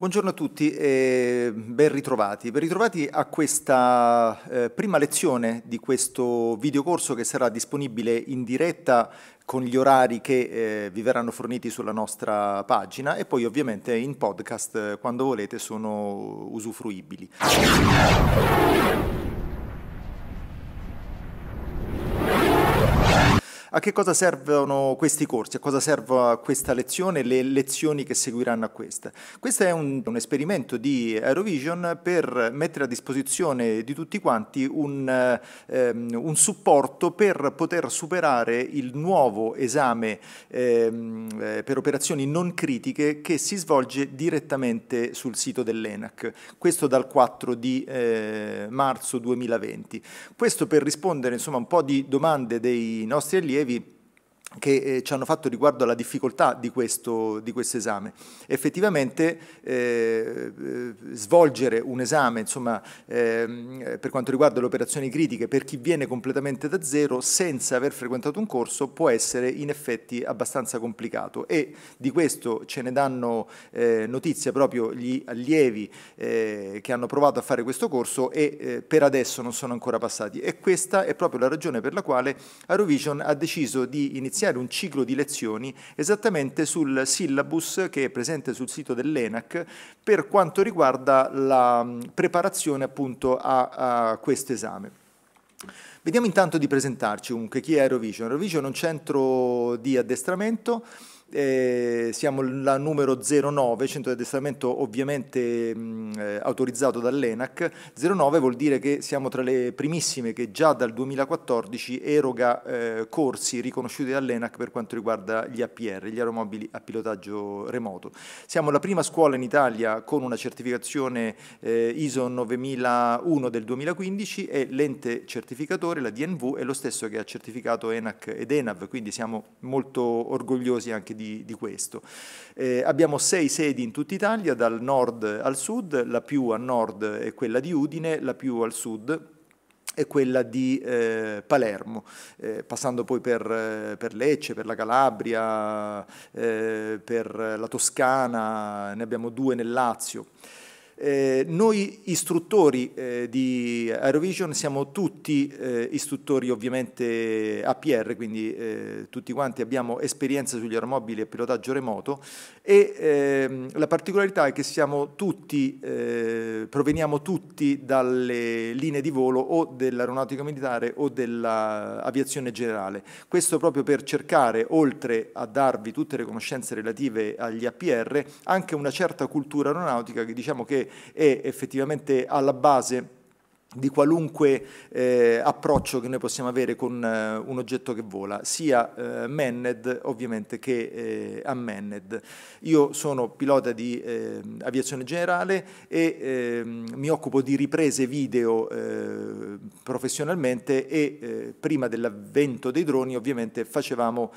Buongiorno a tutti e ben ritrovati. Ben ritrovati a questa eh, prima lezione di questo videocorso che sarà disponibile in diretta con gli orari che eh, vi verranno forniti sulla nostra pagina e poi ovviamente in podcast eh, quando volete sono usufruibili. A che cosa servono questi corsi? A cosa serve questa lezione e le lezioni che seguiranno a questa? Questo è un, un, esperimento di Aerovision per mettere a disposizione di tutti quanti un, ehm, un supporto per poter superare il nuovo esame ehm, eh, per operazioni non critiche che si svolge direttamente sul sito dell'ENAC. Questo dal 4 di eh, marzo 2020. Questo per rispondere insomma, un po' di domande dei nostri allievi Lievi che eh, ci hanno fatto riguardo alla difficoltà di questo, di esame. Effettivamente eh, eh, svolgere un esame insomma, eh, per quanto riguarda le operazioni critiche per chi viene completamente da zero senza aver frequentato un corso può essere in effetti abbastanza complicato e di questo ce ne danno eh, notizia proprio gli allievi eh, che hanno provato a fare questo corso e per adesso non sono ancora passati e questa è proprio la ragione per la quale Eurovision ha deciso di iniziare iniziare un ciclo di lezioni esattamente sul syllabus che è presente sul sito dell'ENAC per quanto riguarda la preparazione appunto a, a questo esame. Vediamo intanto di presentarci comunque chi è Eurovision. Eurovision è un centro di addestramento eh, siamo la numero 09, centro di addestramento ovviamente mh, eh, autorizzato dall'ENAC. 09 vuol dire che siamo tra le primissime che già dal 2014 eroga eh, corsi riconosciuti dall'ENAC per quanto riguarda gli APR, gli aeromobili a pilotaggio remoto. Siamo la prima scuola in Italia con una certificazione eh, ISO 9001 del 2015 e l'ente certificatore, la DNV, è lo stesso che ha certificato ENAC ed ENAV, quindi siamo molto orgogliosi anche di di, di questo. Eh, abbiamo sei sedi in tutta Italia, dal nord al sud, la più a nord è quella di Udine, la più al sud è quella di eh, Palermo, eh, passando poi per, eh, per, Lecce, per la Calabria, eh, per la Toscana, ne abbiamo due nel Lazio. Eh, noi istruttori eh, di Aerovision siamo tutti eh, istruttori ovviamente APR, quindi eh, tutti quanti abbiamo esperienza sugli aeromobili e pilotaggio remoto e ehm, la particolarità è che siamo tutti, eh, proveniamo tutti dalle linee di volo o dell'aeronautica militare o dell'aviazione generale. Questo proprio per cercare, oltre a darvi tutte le conoscenze relative agli APR, anche una certa cultura aeronautica che diciamo che è effettivamente alla base di qualunque eh, approccio che noi possiamo avere con eh, un oggetto che vola, sia eh, manned ovviamente che eh, unmanned. Io sono pilota di eh, aviazione generale e ehm, mi occupo di riprese video eh, professionalmente e prima dell'avvento dei droni ovviamente facevamo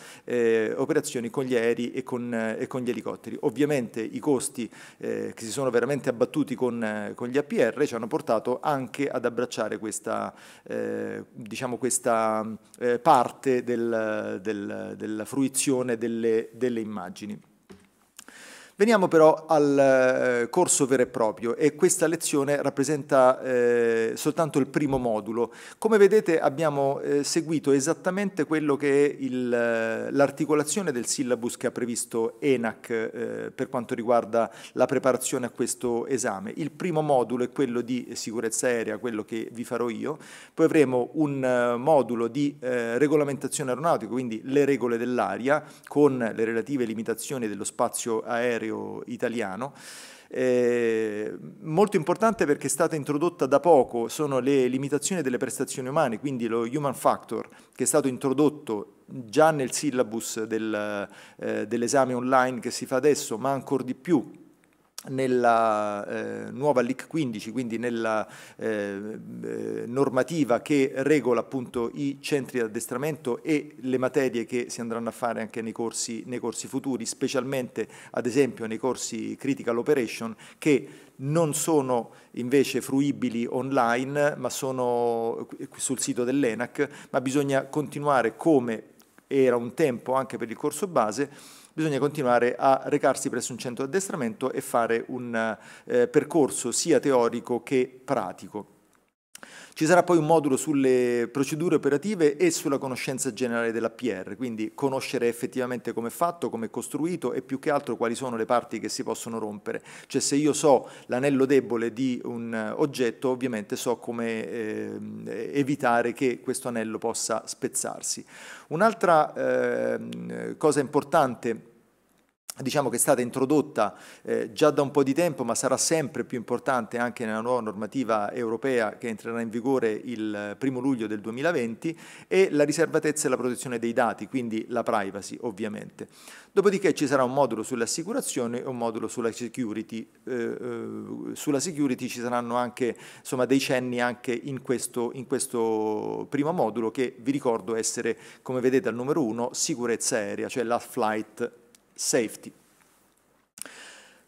operazioni con gli aerei e con, e con, gli elicotteri. Ovviamente i costi che si sono veramente abbattuti con, con gli APR ci hanno portato anche a ad abbracciare questa, eh, diciamo questa eh, parte del, del, della fruizione delle, delle immagini. Veniamo però al eh, corso vero e proprio e questa lezione rappresenta eh, soltanto il primo modulo. Come vedete abbiamo eh, seguito esattamente quello che è eh, l'articolazione del syllabus che ha previsto ENAC eh, per quanto riguarda la preparazione a questo esame. Il primo modulo è quello di sicurezza aerea, quello che vi farò io, poi avremo un eh, modulo di regolamentazione aeronautica, quindi le regole dell'aria con le relative limitazioni dello spazio aereo sanitario italiano. Eh, molto importante perché è stata introdotta da poco, sono le limitazioni delle prestazioni umane, quindi lo human factor che è stato introdotto già nel syllabus del, eh, dell'esame online che si fa adesso, ma ancora di più nella eh, nuova LIC 15, quindi nella eh, eh, normativa che regola appunto i centri di addestramento e le materie che si andranno a fare anche nei corsi, nei corsi futuri, specialmente ad esempio nei corsi critical operation che non sono invece fruibili online ma sono sul sito dell'ENAC, ma bisogna continuare come era un tempo anche per il corso base bisogna continuare a recarsi presso un centro di addestramento e fare un eh, percorso sia teorico che pratico. Ci sarà poi un modulo sulle procedure operative e sulla conoscenza generale dell'APR, quindi conoscere effettivamente come è fatto, come è costruito e più che altro quali sono le parti che si possono rompere. Cioè se io so l'anello debole di un eh, oggetto, ovviamente so come eh, evitare che questo anello possa spezzarsi. Un'altra eh, cosa importante diciamo che è stata introdotta eh, già da un po' di tempo, ma sarà sempre più importante anche nella nuova normativa europea che entrerà in vigore il primo luglio del 2020, e la riservatezza e la protezione dei dati, quindi la privacy ovviamente. Dopodiché ci sarà un modulo sulle assicurazioni e un modulo sulla security. Eh, eh, sulla security ci saranno anche insomma, dei cenni anche in questo, in questo primo modulo che vi ricordo essere, come vedete al numero uno, sicurezza aerea, cioè la flight safety.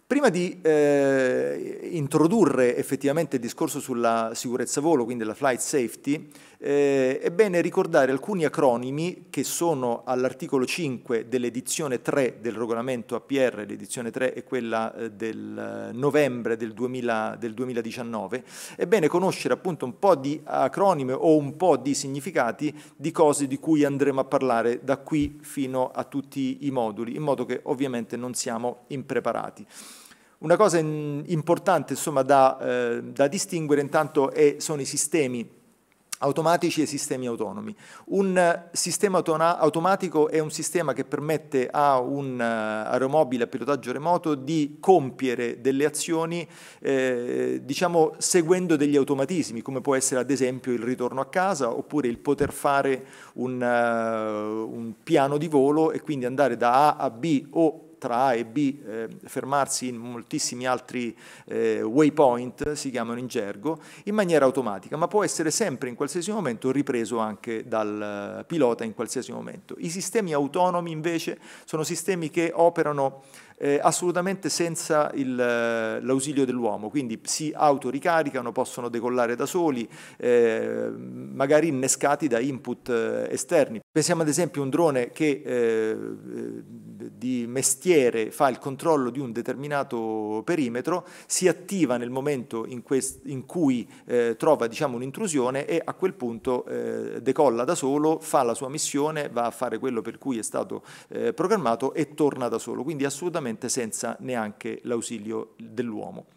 Prima di eh, introdurre effettivamente il discorso sulla sicurezza volo, quindi la flight safety, eh, è bene ricordare alcuni acronimi che sono all'articolo 5 dell'edizione 3 del regolamento APR, l'edizione 3 è quella eh, del eh, novembre del, 2000, del 2019, è bene conoscere appunto un po' di acronimi o un po' di significati di cose di cui andremo a parlare da qui fino a tutti i moduli, in modo che ovviamente non siamo impreparati. Una cosa in, importante insomma, da, eh, da distinguere intanto è, sono i sistemi automatici e sistemi autonomi. Un eh, sistema automatico è un sistema che permette a un eh, aeromobile a pilotaggio remoto di compiere delle azioni eh, diciamo, seguendo degli automatismi, come può essere ad esempio il ritorno a casa oppure il poter fare un, uh, un piano di volo e quindi andare da A a B o tra A e B eh, fermarsi in moltissimi altri eh, waypoint, si chiamano in gergo, in maniera automatica, ma può essere sempre in qualsiasi momento ripreso anche dal eh, pilota in qualsiasi momento. I sistemi autonomi invece sono sistemi che operano eh, assolutamente senza eh, l'ausilio dell'uomo, quindi si autoricaricano, possono decollare da soli, eh, magari innescati da input eh, esterni. Pensiamo ad esempio a un drone che eh, di mestiere fa il controllo di un determinato perimetro, si attiva nel momento in, in cui eh, trova diciamo, un'intrusione e a quel punto decolla da solo, fa la sua missione, va a fare quello per cui è stato programmato e torna da solo. Quindi assolutamente praticamente senza neanche l'ausilio dell'uomo.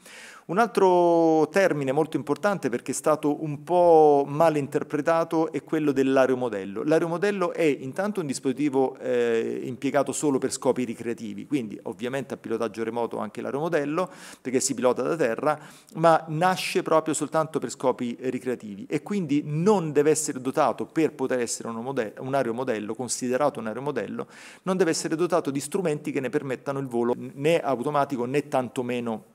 Un altro termine molto importante perché è stato un po' mal interpretato è quello dell'aeromodello. L'aeromodello è intanto un dispositivo eh, impiegato solo per scopi ricreativi, quindi ovviamente a pilotaggio remoto anche l'aeromodello perché si pilota da terra, ma nasce proprio soltanto per scopi ricreativi e quindi non deve essere dotato per poter essere un aeromodello, considerato un aeromodello, non deve essere dotato di strumenti che ne permettano il volo né automatico né tantomeno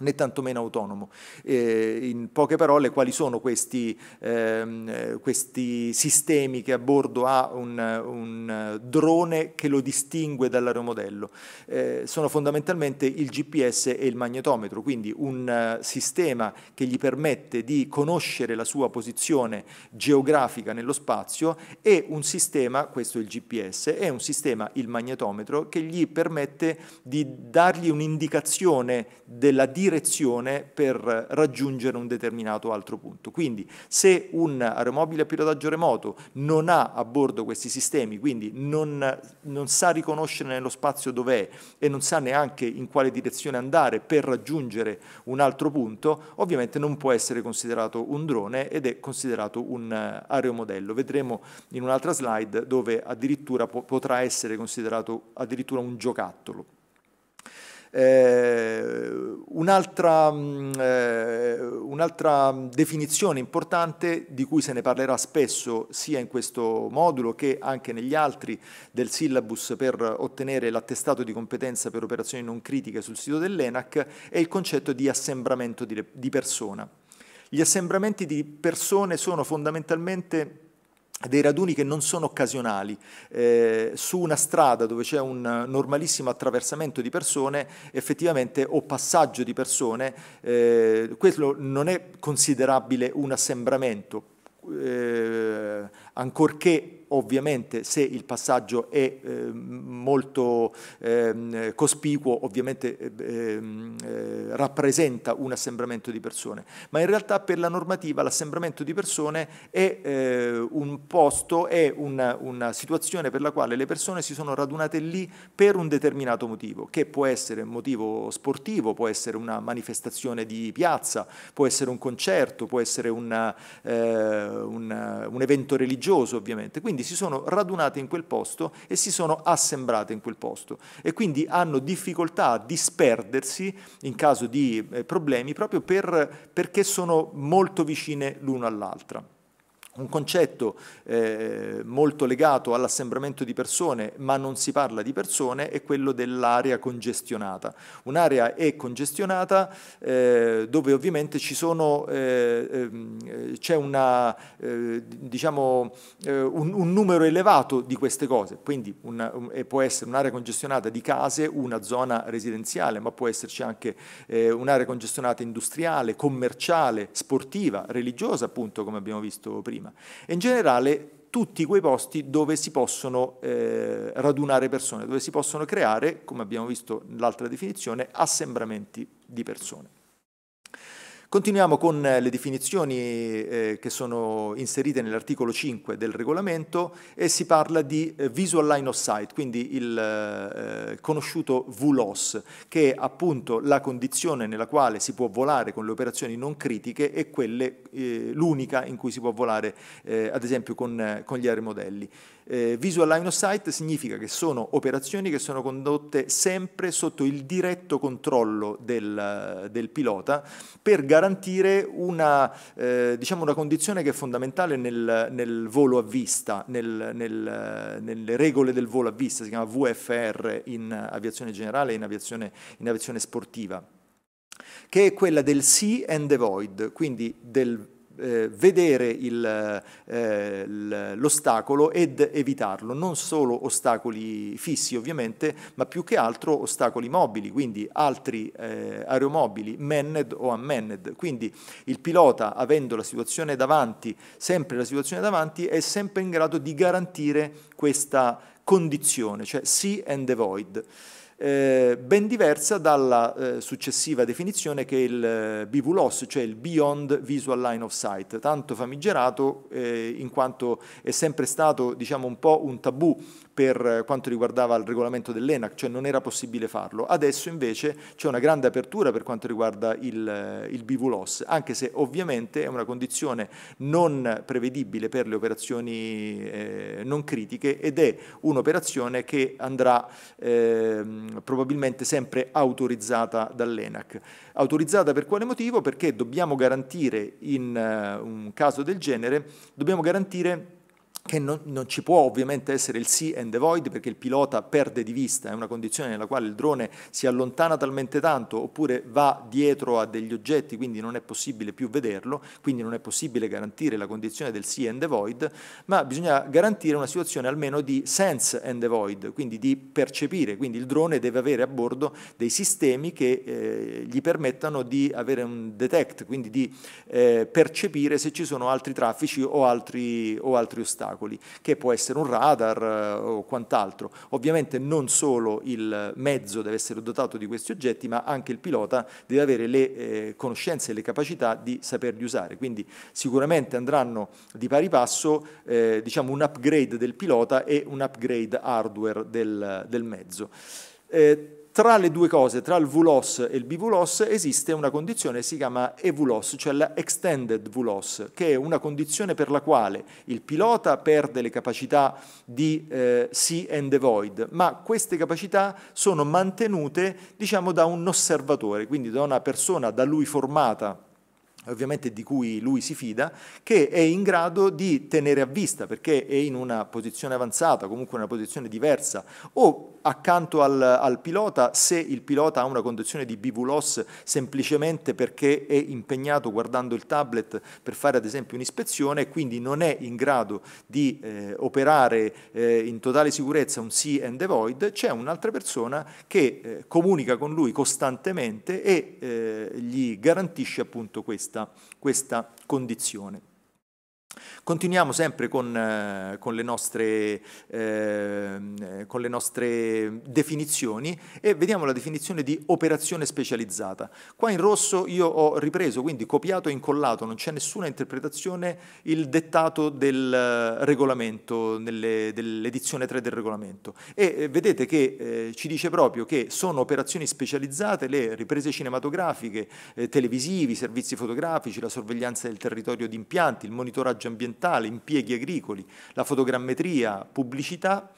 né tantomeno autonomo. Eh, in poche parole, quali sono questi, ehm, questi, sistemi che a bordo ha un, un drone che lo distingue dall'aeromodello? Eh, sono fondamentalmente il GPS e il magnetometro, quindi un eh, sistema che gli permette di conoscere la sua posizione geografica nello spazio e un sistema, questo è il GPS, e un sistema, il magnetometro, che gli permette di dargli un'indicazione della direzione direzione per raggiungere un determinato altro punto. Quindi se un aeromobile a pilotaggio remoto non ha a bordo questi sistemi, quindi non, non sa riconoscere nello spazio dov'è e non sa neanche in quale direzione andare per raggiungere un altro punto, ovviamente non può essere considerato un drone ed è considerato un eh, aeromodello. Vedremo in un'altra slide dove addirittura po potrà essere considerato addirittura un giocattolo. Eh, un'altra, mm, eh, un'altra definizione importante di cui se ne parlerà spesso sia in questo modulo che anche negli altri del syllabus per ottenere l'attestato di competenza per operazioni non critiche sul sito dell'ENAC è il concetto di assembramento di persona. Gli assembramenti di persone sono fondamentalmente dei raduni che non sono occasionali, eh, su una strada dove c'è un normalissimo attraversamento di persone, effettivamente o passaggio di persone, eh, quello non è considerabile un assembramento, eh, ancorché ovviamente se il passaggio è eh, molto eh, cospicuo, ovviamente eh, ehm, eh, rappresenta un assembramento di persone, ma in realtà per la normativa l'assembramento di persone è eh, un posto, è una, una situazione per la quale le persone si sono radunate lì per un determinato motivo, che può essere un motivo sportivo, può essere una manifestazione di piazza, può essere un concerto, può essere una, eh, una, un evento religioso ovviamente. Quindi quindi si sono radunate in quel posto e si sono assembrate in quel posto e quindi hanno difficoltà a disperdersi in caso di eh, problemi proprio per, perché sono molto vicine l'una all'altra un concetto eh, molto legato all'assembramento di persone, ma non si parla di persone, è quello dell'area congestionata. Un'area è congestionata eh, dove ovviamente eh, ehm, c'è eh, diciamo, eh, un, un, numero elevato di queste cose, quindi una, un, può essere un'area congestionata di case, una zona residenziale, ma può esserci anche eh, un'area congestionata industriale, commerciale, sportiva, religiosa, appunto come abbiamo visto prima prima. E in generale tutti quei posti dove si possono eh, radunare persone, dove si possono creare, come abbiamo visto nell'altra definizione, assembramenti di persone. Continuiamo con eh, le definizioni eh, che sono inserite nell'articolo 5 del regolamento e si parla di eh, visual line of sight, quindi il conosciuto VLOS, che è appunto la condizione nella quale si può volare con le operazioni non critiche e quelle, l'unica in cui si può volare ad esempio con, con gli aeromodelli. Eh, visual line of sight significa che sono operazioni che sono condotte sempre sotto il diretto controllo del, del pilota per garantire una, eh, diciamo una, condizione che è fondamentale nel, nel volo a vista, nel, nel, nelle regole del volo a vista, si chiama VFR in aviazione generale e in aviazione, in aviazione sportiva che è quella del see and the void, quindi del eh, vedere il, eh, l'ostacolo ed evitarlo, non solo ostacoli fissi ovviamente, ma più che altro ostacoli mobili, quindi altri eh, aeromobili, manned o unmanned. Quindi il pilota, avendo la situazione davanti, sempre la situazione davanti, è sempre in grado di garantire questa condizione, cioè see and avoid eh, ben diversa dalla eh, successiva definizione che è il eh, BVLOS, cioè il Beyond Visual Line of Sight, tanto famigerato eh, in quanto è sempre stato diciamo, un po' un tabù per quanto riguardava il regolamento dell'ENAC, cioè non era possibile farlo. Adesso invece c'è una grande apertura per quanto riguarda il, il BVLOS, anche se ovviamente è una condizione non prevedibile per le operazioni eh, non critiche ed è un'operazione che andrà eh, probabilmente sempre autorizzata dall'ENAC. Autorizzata per quale motivo? Perché dobbiamo garantire in uh, un caso del genere, dobbiamo garantire che non, non, ci può ovviamente essere il sea and the void perché il pilota perde di vista, è una condizione nella quale il drone si allontana talmente tanto oppure va dietro a degli oggetti, quindi non è possibile più vederlo, quindi non è possibile garantire la condizione del sea and the void, ma bisogna garantire una situazione almeno di sense and the void, quindi di percepire, quindi il drone deve avere a bordo dei sistemi che eh, gli permettano di avere un detect, quindi di eh, percepire se ci sono altri traffici o altri, o altri ostacoli ostacoli, che può essere un radar eh, o quant'altro. Ovviamente non solo il mezzo deve essere dotato di questi oggetti, ma anche il pilota deve avere le eh, conoscenze e le capacità di saperli usare. Quindi sicuramente andranno di pari passo eh, diciamo un upgrade del pilota e un upgrade hardware del, del mezzo. Eh, tra le due cose, tra il VLOS e il BVLOS, esiste una condizione che si chiama EVLOS, cioè l'Extended VLOS, che è una condizione per la quale il pilota perde le capacità di eh, sea and void, ma queste capacità sono mantenute diciamo, da un osservatore, quindi da una persona da lui formata ovviamente di cui lui si fida, che è in grado di tenere a vista perché è in una posizione avanzata, comunque una posizione diversa, o accanto al, al, pilota se il pilota ha una condizione di BV loss semplicemente perché è impegnato guardando il tablet per fare ad esempio un'ispezione e quindi non è in grado di eh, operare eh, in totale sicurezza un see and avoid, c'è un'altra persona che eh, comunica con lui costantemente e eh, gli garantisce appunto questa, questa condizione. Continuiamo sempre con, eh, con, le nostre, eh, con, le nostre, definizioni e vediamo la definizione di operazione specializzata. Qua in rosso io ho ripreso, quindi copiato e incollato, non c'è nessuna interpretazione, il dettato del eh, regolamento, dell'edizione 3 del regolamento. E eh, vedete che eh, ci dice proprio che sono operazioni specializzate le riprese cinematografiche, eh, televisivi, servizi fotografici, la sorveglianza del territorio di impianti, il monitoraggio ambientale, impieghi agricoli, la fotogrammetria, pubblicità,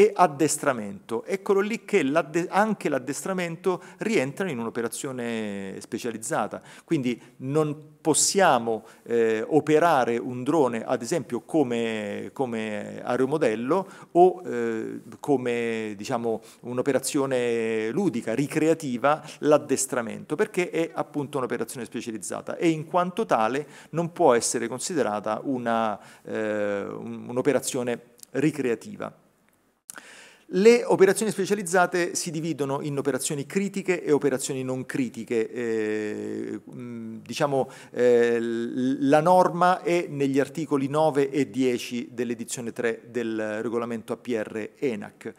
e addestramento. Eccolo lì che l'adde anche l'addestramento rientra in un'operazione specializzata, quindi non possiamo eh, operare un drone ad esempio come, come aeromodello o eh, come diciamo, un'operazione ludica, ricreativa, l'addestramento, perché è appunto un'operazione specializzata e in quanto tale non può essere considerata un'operazione eh, un ricreativa. Le operazioni specializzate si dividono in operazioni critiche e operazioni non critiche. Eh, mm, diciamo, eh, la norma è negli articoli 9 e 10 dell'edizione 3 del regolamento APR ENAC.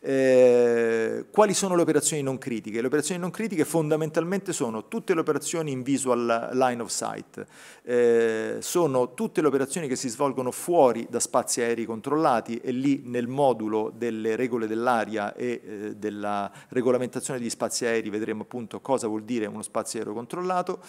Eh, quali sono le operazioni non critiche? Le operazioni non critiche fondamentalmente sono tutte le operazioni in visual line of sight, eh, sono tutte le operazioni che si svolgono fuori da spazi aerei controllati e lì nel modulo delle regole dell'aria e eh, della regolamentazione degli spazi aerei vedremo appunto cosa vuol dire uno spazio aereo controllato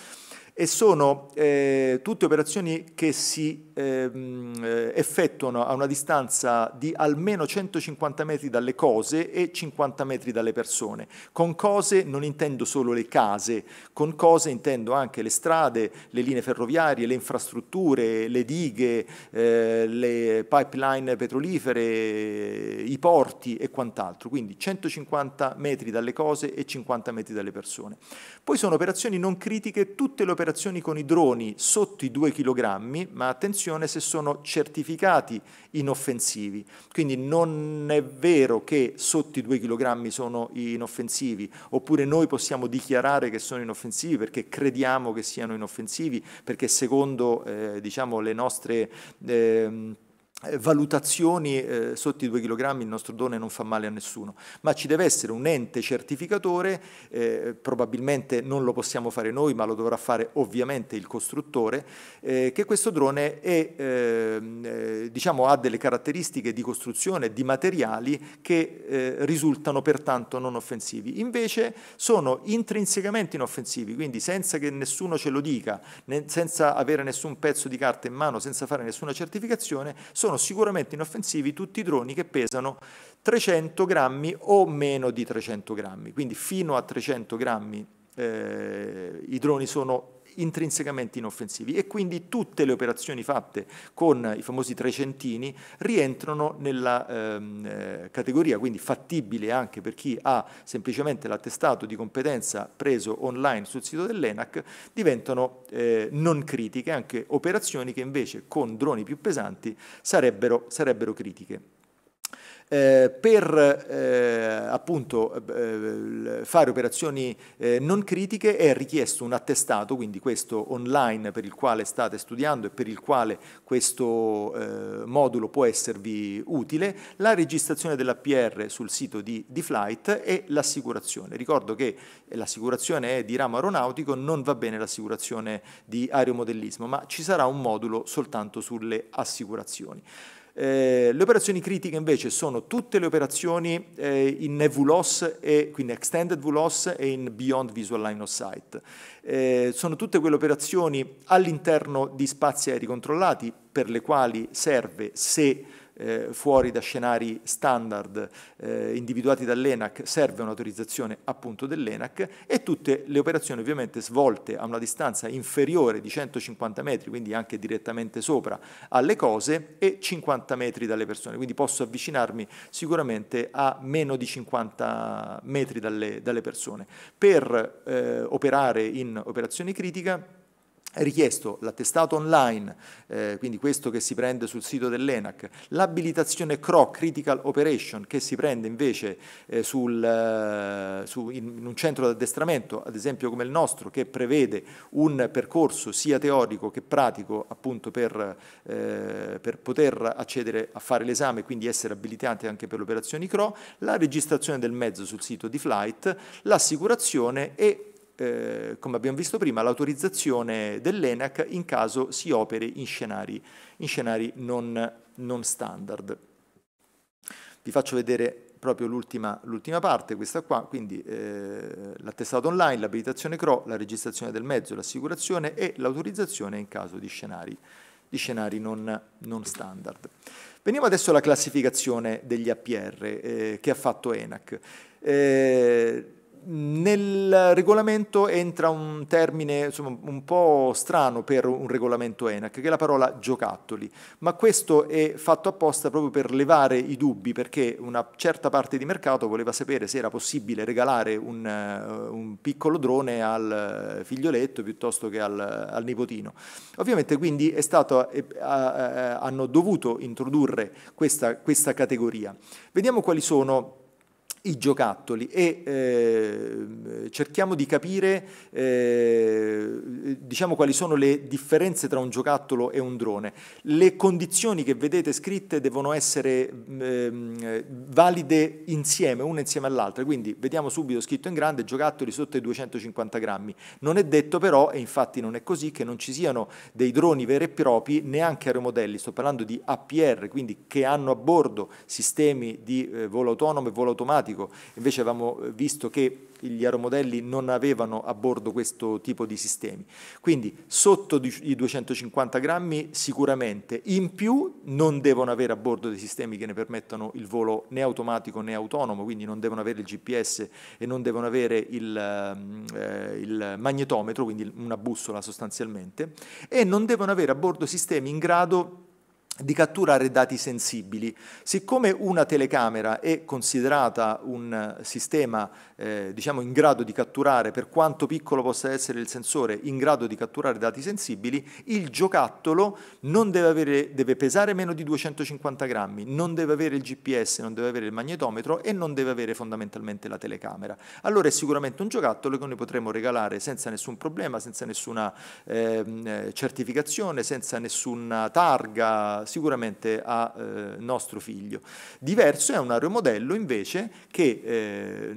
e sono eh, tutte operazioni che si ehm, eh, effettuano a una distanza di almeno 150 metri dalle cose e 50 metri dalle persone. Con cose non intendo solo le case, con cose intendo anche le strade, le linee ferroviarie, le infrastrutture, le dighe, eh, le pipeline petrolifere, i porti e quant'altro. Quindi 150 metri dalle cose e 50 metri dalle persone. Poi sono operazioni non critiche, tutte le operazioni operazioni con i droni sotto i 2 kg, ma attenzione se sono certificati inoffensivi. Quindi non è vero che sotto i 2 kg sono inoffensivi, oppure noi possiamo dichiarare che sono inoffensivi perché crediamo che siano inoffensivi, perché secondo eh, diciamo, le nostre... Eh, eh, valutazioni eh, sotto i 2 kg il nostro done non fa male a nessuno, ma ci deve essere un ente certificatore, eh, probabilmente non lo possiamo fare noi, ma lo dovrà fare ovviamente il costruttore, eh, che questo drone è, ehm, eh, diciamo, ha delle caratteristiche di costruzione, di materiali che eh, risultano pertanto non offensivi. Invece sono intrinsecamente inoffensivi, quindi senza che nessuno ce lo dica, senza avere nessun pezzo di carta in mano, senza fare nessuna certificazione, sono sono sicuramente inoffensivi tutti i droni che pesano 300 grammi o meno di 300 grammi, quindi fino a 300 grammi eh, i droni sono intrinsecamente inoffensivi e quindi tutte le operazioni fatte con i famosi trecentini rientrano nella ehm, eh, categoria, quindi fattibile anche per chi ha semplicemente l'attestato di competenza preso online sul sito dell'ENAC, diventano eh, non critiche anche operazioni che invece con droni più pesanti sarebbero, sarebbero critiche eh, per eh, appunto, eh, fare operazioni eh, non critiche è richiesto un attestato, quindi questo online per il quale state studiando e per il quale questo eh, modulo può esservi utile, la registrazione dell'APR sul sito di, di Flight e l'assicurazione. Ricordo che l'assicurazione è di ramo aeronautico, non va bene l'assicurazione di aeromodellismo, ma ci sarà un modulo soltanto sulle assicurazioni. Eh, le operazioni critiche invece sono tutte le operazioni eh, in nevulos, e, quindi extended VLOS e in beyond visual line of sight. Eh, sono tutte quelle operazioni all'interno di spazi aerei controllati per le quali serve se eh, fuori da scenari standard eh, individuati dall'ENAC serve un'autorizzazione appunto dell'ENAC e tutte le operazioni ovviamente svolte a una distanza inferiore di 150 metri, quindi anche direttamente sopra alle cose e 50 metri dalle persone, quindi posso avvicinarmi sicuramente a meno di 50 metri dalle, dalle persone. Per eh, operare in operazioni critica richiesto l'attestato online, eh, quindi questo che si prende sul sito dell'ENAC, l'abilitazione CRO, Critical Operation, che si prende invece eh, sul, eh, su, in, un centro di addestramento, ad esempio come il nostro, che prevede un percorso sia teorico che pratico appunto per, eh, per poter accedere a fare l'esame, e quindi essere abilitati anche per le operazioni CRO, la registrazione del mezzo sul sito di Flight, l'assicurazione e eh, come abbiamo visto prima, l'autorizzazione dell'ENAC in caso si opere in scenari, in scenari non, non standard. Vi faccio vedere proprio l'ultima, parte, questa qua, quindi eh, l'attestato online, l'abilitazione CRO, la registrazione del mezzo, l'assicurazione e l'autorizzazione in caso di scenari, di scenari non, non, standard. Veniamo adesso alla classificazione degli APR eh, che ha fatto ENAC. Eh, nel regolamento entra un termine insomma, un po' strano per un regolamento ENAC, che è la parola giocattoli, ma questo è fatto apposta proprio per levare i dubbi, perché una certa parte di mercato voleva sapere se era possibile regalare un, eh, un piccolo drone al eh, figlioletto piuttosto che al, al nipotino. Ovviamente quindi stato, eh, eh, hanno dovuto introdurre questa, questa categoria. Vediamo quali sono i giocattoli e eh, cerchiamo di capire eh, diciamo quali sono le differenze tra un giocattolo e un drone. Le condizioni che vedete scritte devono essere eh, valide insieme, una insieme all'altra, quindi vediamo subito scritto in grande giocattoli sotto i 250 grammi. Non è detto però, e infatti non è così, che non ci siano dei droni veri e propri, neanche aeromodelli, sto parlando di APR, quindi che hanno a bordo sistemi di eh, volo autonomo e volo automatico, automatico, invece avevamo eh, visto che gli aeromodelli non avevano a bordo questo tipo di sistemi. Quindi sotto i 250 grammi sicuramente, in più non devono avere a bordo dei sistemi che ne permettano il volo né automatico né autonomo, quindi non devono avere il GPS e non devono avere il, ehm, eh, il magnetometro, quindi una bussola sostanzialmente, e non devono avere a bordo sistemi in grado di catturare dati sensibili. Siccome una telecamera è considerata un eh, sistema eh, diciamo in grado di catturare, per quanto piccolo possa essere il sensore, in grado di catturare dati sensibili, il giocattolo deve, avere, deve, pesare meno di 250 grammi, non deve avere il GPS, non deve avere il magnetometro e non deve avere fondamentalmente la telecamera. Allora è sicuramente un giocattolo che noi potremo regalare senza nessun problema, senza nessuna ehm, eh, certificazione, senza nessuna targa, sicuramente a eh, nostro figlio. Diverso è un aeromodello invece che eh,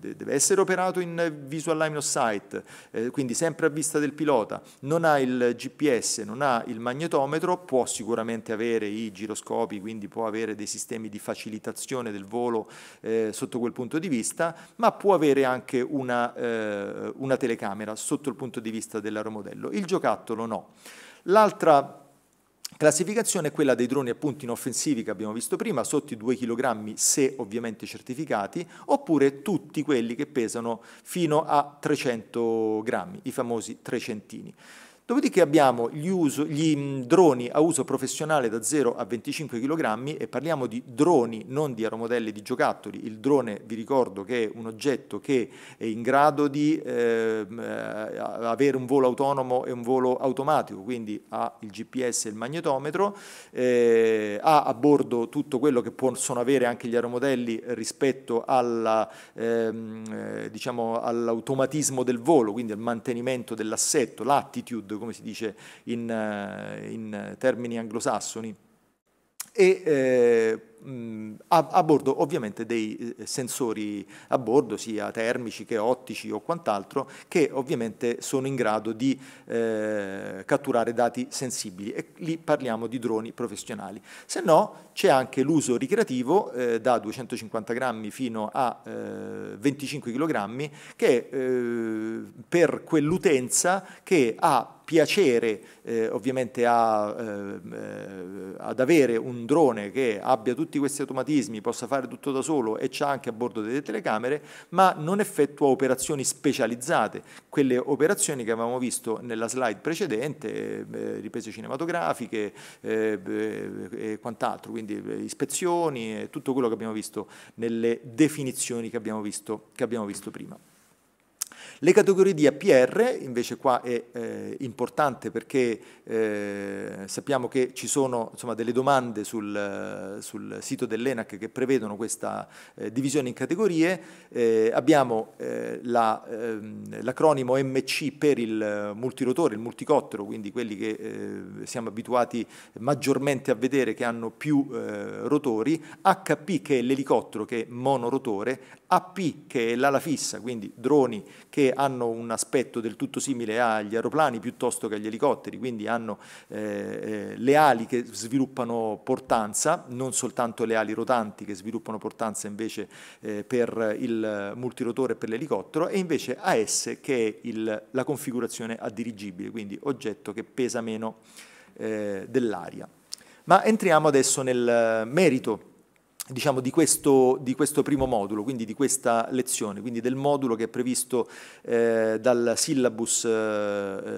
deve essere operato in visual line of sight, eh, quindi sempre a vista del pilota, non ha il GPS, non ha il magnetometro, può sicuramente avere i giroscopi, quindi può avere dei sistemi di facilitazione del volo eh, sotto quel punto di vista, ma può avere anche una, eh, una telecamera sotto il punto di vista dell'aeromodello. Il giocattolo no. L'altra Classificazione è quella dei droni appunto inoffensivi che abbiamo visto prima, sotto i 2 kg se ovviamente certificati, oppure tutti quelli che pesano fino a 300 grammi, i famosi trecentini. Dopodiché abbiamo gli, uso, gli, mm, droni a uso professionale da 0 a 25 kg e parliamo di droni, non di aeromodelli di giocattoli. Il drone, vi ricordo, che è un oggetto che è in grado di ehm, eh, avere un volo autonomo e un volo automatico, quindi ha il GPS e il magnetometro, eh, ha a bordo tutto quello che possono avere anche gli aeromodelli rispetto alla, ehm, eh, diciamo, all'automatismo del volo, quindi al mantenimento dell'assetto, l'attitude come si dice in, eh, in termini anglosassoni, e eh, mh, a, a, bordo ovviamente dei eh, sensori a bordo, sia termici che ottici o quant'altro, che ovviamente sono in grado di eh, catturare dati sensibili e lì parliamo di droni professionali. Se no c'è anche l'uso ricreativo eh, da 250 grammi fino a eh, 25 kg che eh, per quell'utenza che ha piacere eh, ovviamente a, eh, eh, ad avere un drone che abbia tutti tutti questi automatismi, possa fare tutto da solo e c'è anche a bordo delle telecamere, ma non effettua operazioni specializzate, quelle operazioni che avevamo visto nella slide precedente, eh, eh riprese cinematografiche eh, e quant'altro, quindi eh, ispezioni, e tutto quello che abbiamo visto nelle definizioni che abbiamo visto, che abbiamo visto prima. Le categorie di APR, invece qua è eh, importante perché eh, sappiamo che ci sono insomma, delle domande sul, sul, sito dell'ENAC che prevedono questa eh, divisione in categorie. Eh, abbiamo eh, la, ehm, l'acronimo MC per il multirotore, il multicottero, quindi quelli che eh, siamo abituati maggiormente a vedere che hanno più rotori, HP che è l'elicottero che è monorotore, AP che è l'ala fissa, quindi droni che perché hanno un aspetto del tutto simile agli aeroplani piuttosto che agli elicotteri, quindi hanno eh, eh, le ali che sviluppano portanza, non soltanto le ali rotanti che sviluppano portanza invece eh, per il multirotore e per l'elicottero, e invece AS che è il, la configurazione a dirigibile, quindi oggetto che pesa meno eh, dell'aria. Ma entriamo adesso nel merito diciamo, di, questo, di, questo, primo modulo, quindi di questa lezione, quindi del modulo che è previsto eh, dal syllabus eh,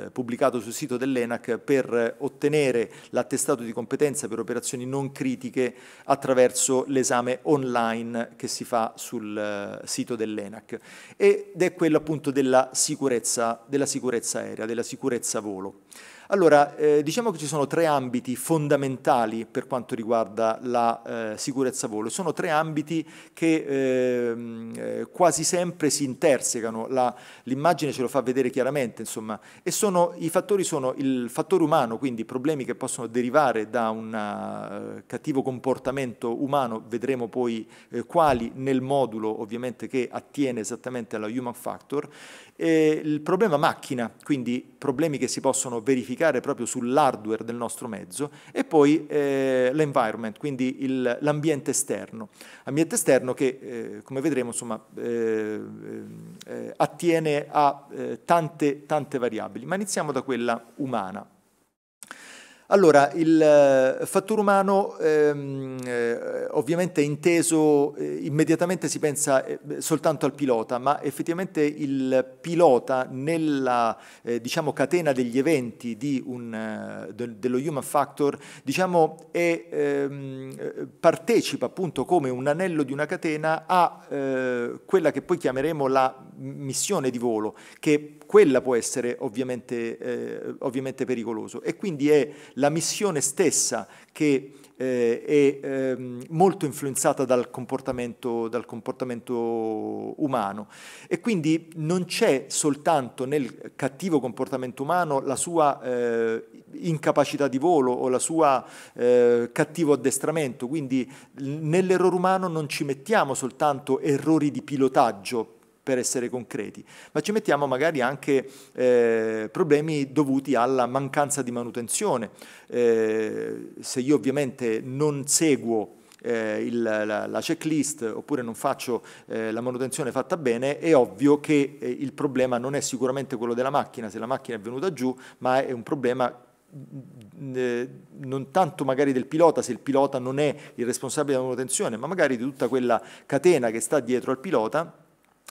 eh pubblicato sul sito dell'ENAC per ottenere l'attestato di competenza per operazioni non critiche attraverso l'esame online che si fa sul eh, sito dell'ENAC ed è quello appunto della sicurezza, della sicurezza aerea, della sicurezza volo. Allora, eh, diciamo che ci sono tre ambiti fondamentali per quanto riguarda la eh, sicurezza volo. Sono tre ambiti che ehm, eh, quasi sempre si intersecano, l'immagine ce lo fa vedere chiaramente, insomma, e sono, i fattori sono il fattore umano, quindi problemi che possono derivare da un eh, cattivo comportamento umano, vedremo poi eh, quali nel modulo ovviamente che attiene esattamente alla human factor, e il problema macchina, quindi problemi che si possono verificare proprio sull'hardware del nostro mezzo, e poi eh, l'environment, quindi il, l'ambiente esterno. Ambiente esterno che, eh, come vedremo, insomma, eh, eh attiene a eh, tante, tante variabili, ma iniziamo da quella umana. Allora, il eh, fattore umano ehm, eh, ovviamente è inteso, eh, immediatamente si pensa eh, soltanto al pilota, ma effettivamente il pilota nella eh, diciamo, catena degli eventi un, eh, de, dello human factor diciamo, è, ehm, partecipa appunto come un anello di una catena a quella che poi chiameremo la missione di volo, che quella può essere ovviamente, eh, ovviamente pericoloso e quindi è la missione stessa che eh, è eh, molto influenzata dal comportamento, dal comportamento, umano e quindi non c'è soltanto nel cattivo comportamento umano la sua eh, incapacità di volo o la sua eh, cattivo addestramento, quindi nell'errore umano non ci mettiamo soltanto errori di pilotaggio per essere concreti, ma ci mettiamo magari anche eh, problemi dovuti alla mancanza di manutenzione. Eh, se io ovviamente non seguo eh, il, la, la, checklist oppure non faccio eh, la manutenzione fatta bene, è ovvio che eh, il problema non è sicuramente quello della macchina, se la macchina è venuta giù, ma è un problema mm, eh, non tanto magari del pilota, se il pilota non è il responsabile della manutenzione, ma magari di tutta quella catena che sta dietro al pilota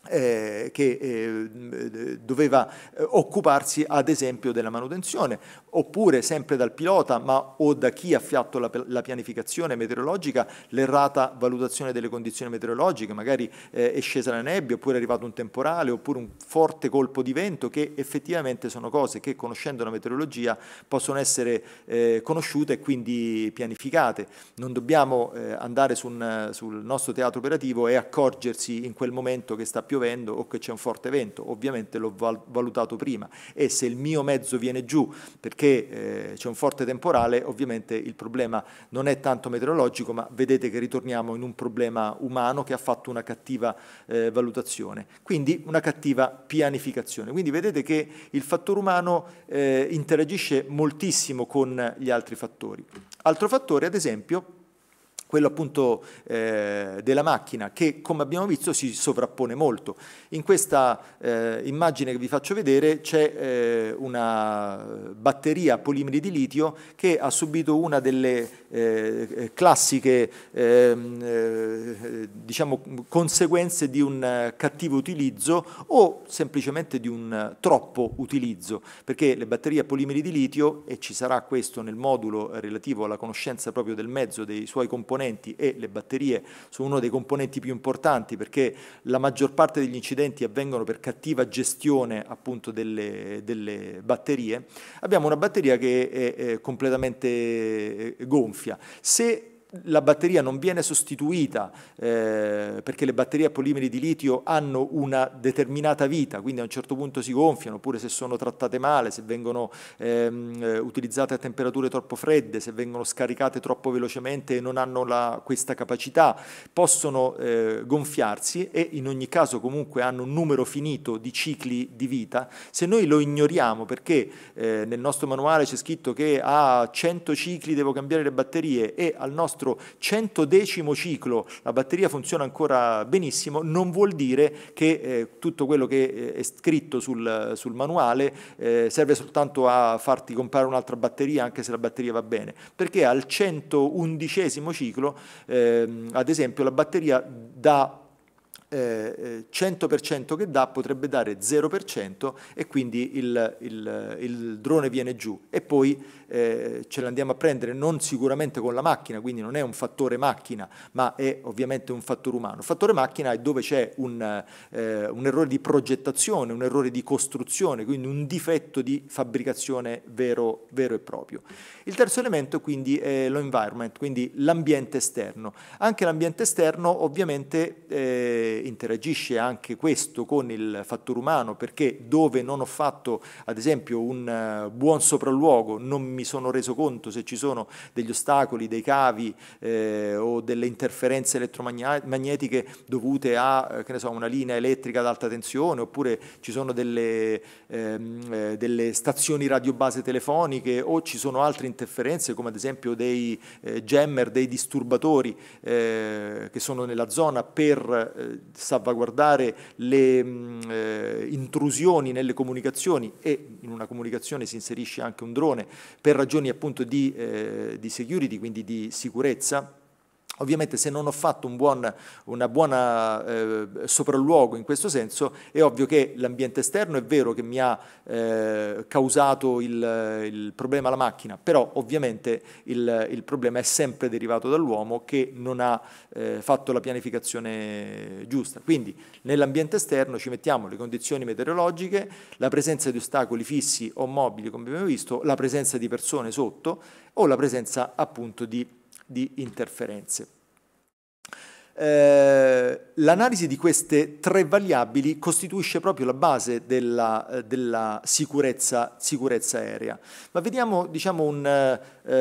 eh, che eh, doveva eh, occuparsi ad esempio della manutenzione, oppure sempre dal pilota ma o da chi ha fatto la, la, pianificazione meteorologica l'errata valutazione delle condizioni meteorologiche, magari eh, è scesa la nebbia oppure è arrivato un temporale oppure un forte colpo di vento che effettivamente sono cose che conoscendo la meteorologia possono essere eh, conosciute e quindi pianificate. Non dobbiamo eh, andare su un, sul nostro teatro operativo e accorgersi in quel momento che sta piovendo o che c'è un forte vento, ovviamente l'ho valutato prima e se il mio mezzo viene giù perché che eh, c'è un forte temporale, ovviamente il problema non è tanto meteorologico, ma vedete che ritorniamo in un problema umano che ha fatto una cattiva eh, valutazione, quindi una cattiva pianificazione. Quindi vedete che il fattore umano eh, interagisce moltissimo con gli altri fattori. Altro fattore, ad esempio, quello appunto eh, della macchina che come abbiamo visto si sovrappone molto. In questa eh, immagine che vi faccio vedere c'è eh, una batteria a polimeri di litio che ha subito una delle eh, eh, classiche ehm, eh, diciamo, conseguenze di un cattivo utilizzo o semplicemente di un troppo utilizzo, perché le batterie a polimeri di litio, e ci sarà questo nel modulo relativo alla conoscenza proprio del mezzo dei suoi componenti, componenti e le batterie sono uno dei componenti più importanti perché la maggior parte degli incidenti avvengono per cattiva gestione appunto delle, delle batterie, abbiamo una batteria che è, è completamente eh, gonfia. Se la batteria non viene sostituita eh, perché le batterie a polimeri di litio hanno una determinata vita, quindi a un certo punto si gonfiano, oppure se sono trattate male, se vengono ehm, utilizzate a temperature troppo fredde, se vengono scaricate troppo velocemente e non hanno la, questa capacità, possono eh, gonfiarsi e in ogni caso comunque hanno un numero finito di cicli di vita. Se noi lo ignoriamo perché eh, nel nostro manuale c'è scritto che a 100 cicli devo cambiare le batterie e al nostro altro centodecimo ciclo la batteria funziona ancora benissimo, non vuol dire che eh, tutto quello che eh, è scritto sul, sul manuale eh, serve soltanto a farti comprare un'altra batteria anche se la batteria va bene, perché al 111 ciclo, eh, ad esempio, la batteria dà eh, 100% eh, che dà potrebbe dare 0% e quindi il, il, il, drone viene giù e poi eh, ce l'andiamo a prendere non sicuramente con la macchina, quindi non è un fattore macchina, ma è ovviamente un fattore umano. Il fattore macchina è dove c'è un, eh, un errore di progettazione, un errore di costruzione, quindi un difetto di fabbricazione vero, vero e proprio. Il terzo elemento quindi è lo environment, quindi l'ambiente esterno. Anche l'ambiente esterno ovviamente eh, eh, interagisce anche questo con il fattore umano, perché dove non ho fatto ad esempio un eh, buon sopralluogo, non mi sono reso conto se ci sono degli ostacoli, dei cavi eh, o delle interferenze elettromagnetiche dovute a eh, so, una linea elettrica ad alta tensione, oppure ci sono delle, ehm, eh, delle stazioni radiobase telefoniche o ci sono altre interferenze come ad esempio dei eh, jammer, dei disturbatori eh, che sono nella zona per salvaguardare le mh, mm, eh, intrusioni nelle comunicazioni e in una comunicazione si inserisce anche un drone per ragioni appunto di, eh, di security, quindi di sicurezza Ovviamente se non ho fatto un buon una buona eh, sopralluogo in questo senso, è ovvio che l'ambiente esterno è vero che mi ha eh, causato il, il, problema alla macchina, però ovviamente il, il problema è sempre derivato dall'uomo che non ha eh, fatto la pianificazione giusta. Quindi nell'ambiente esterno ci mettiamo le condizioni meteorologiche, la presenza di ostacoli fissi o mobili, come abbiamo visto, la presenza di persone sotto o la presenza appunto di di interferenze. Eh, l'analisi di queste tre variabili costituisce proprio la base della, eh, della sicurezza, sicurezza, aerea. Ma vediamo, diciamo, un, eh,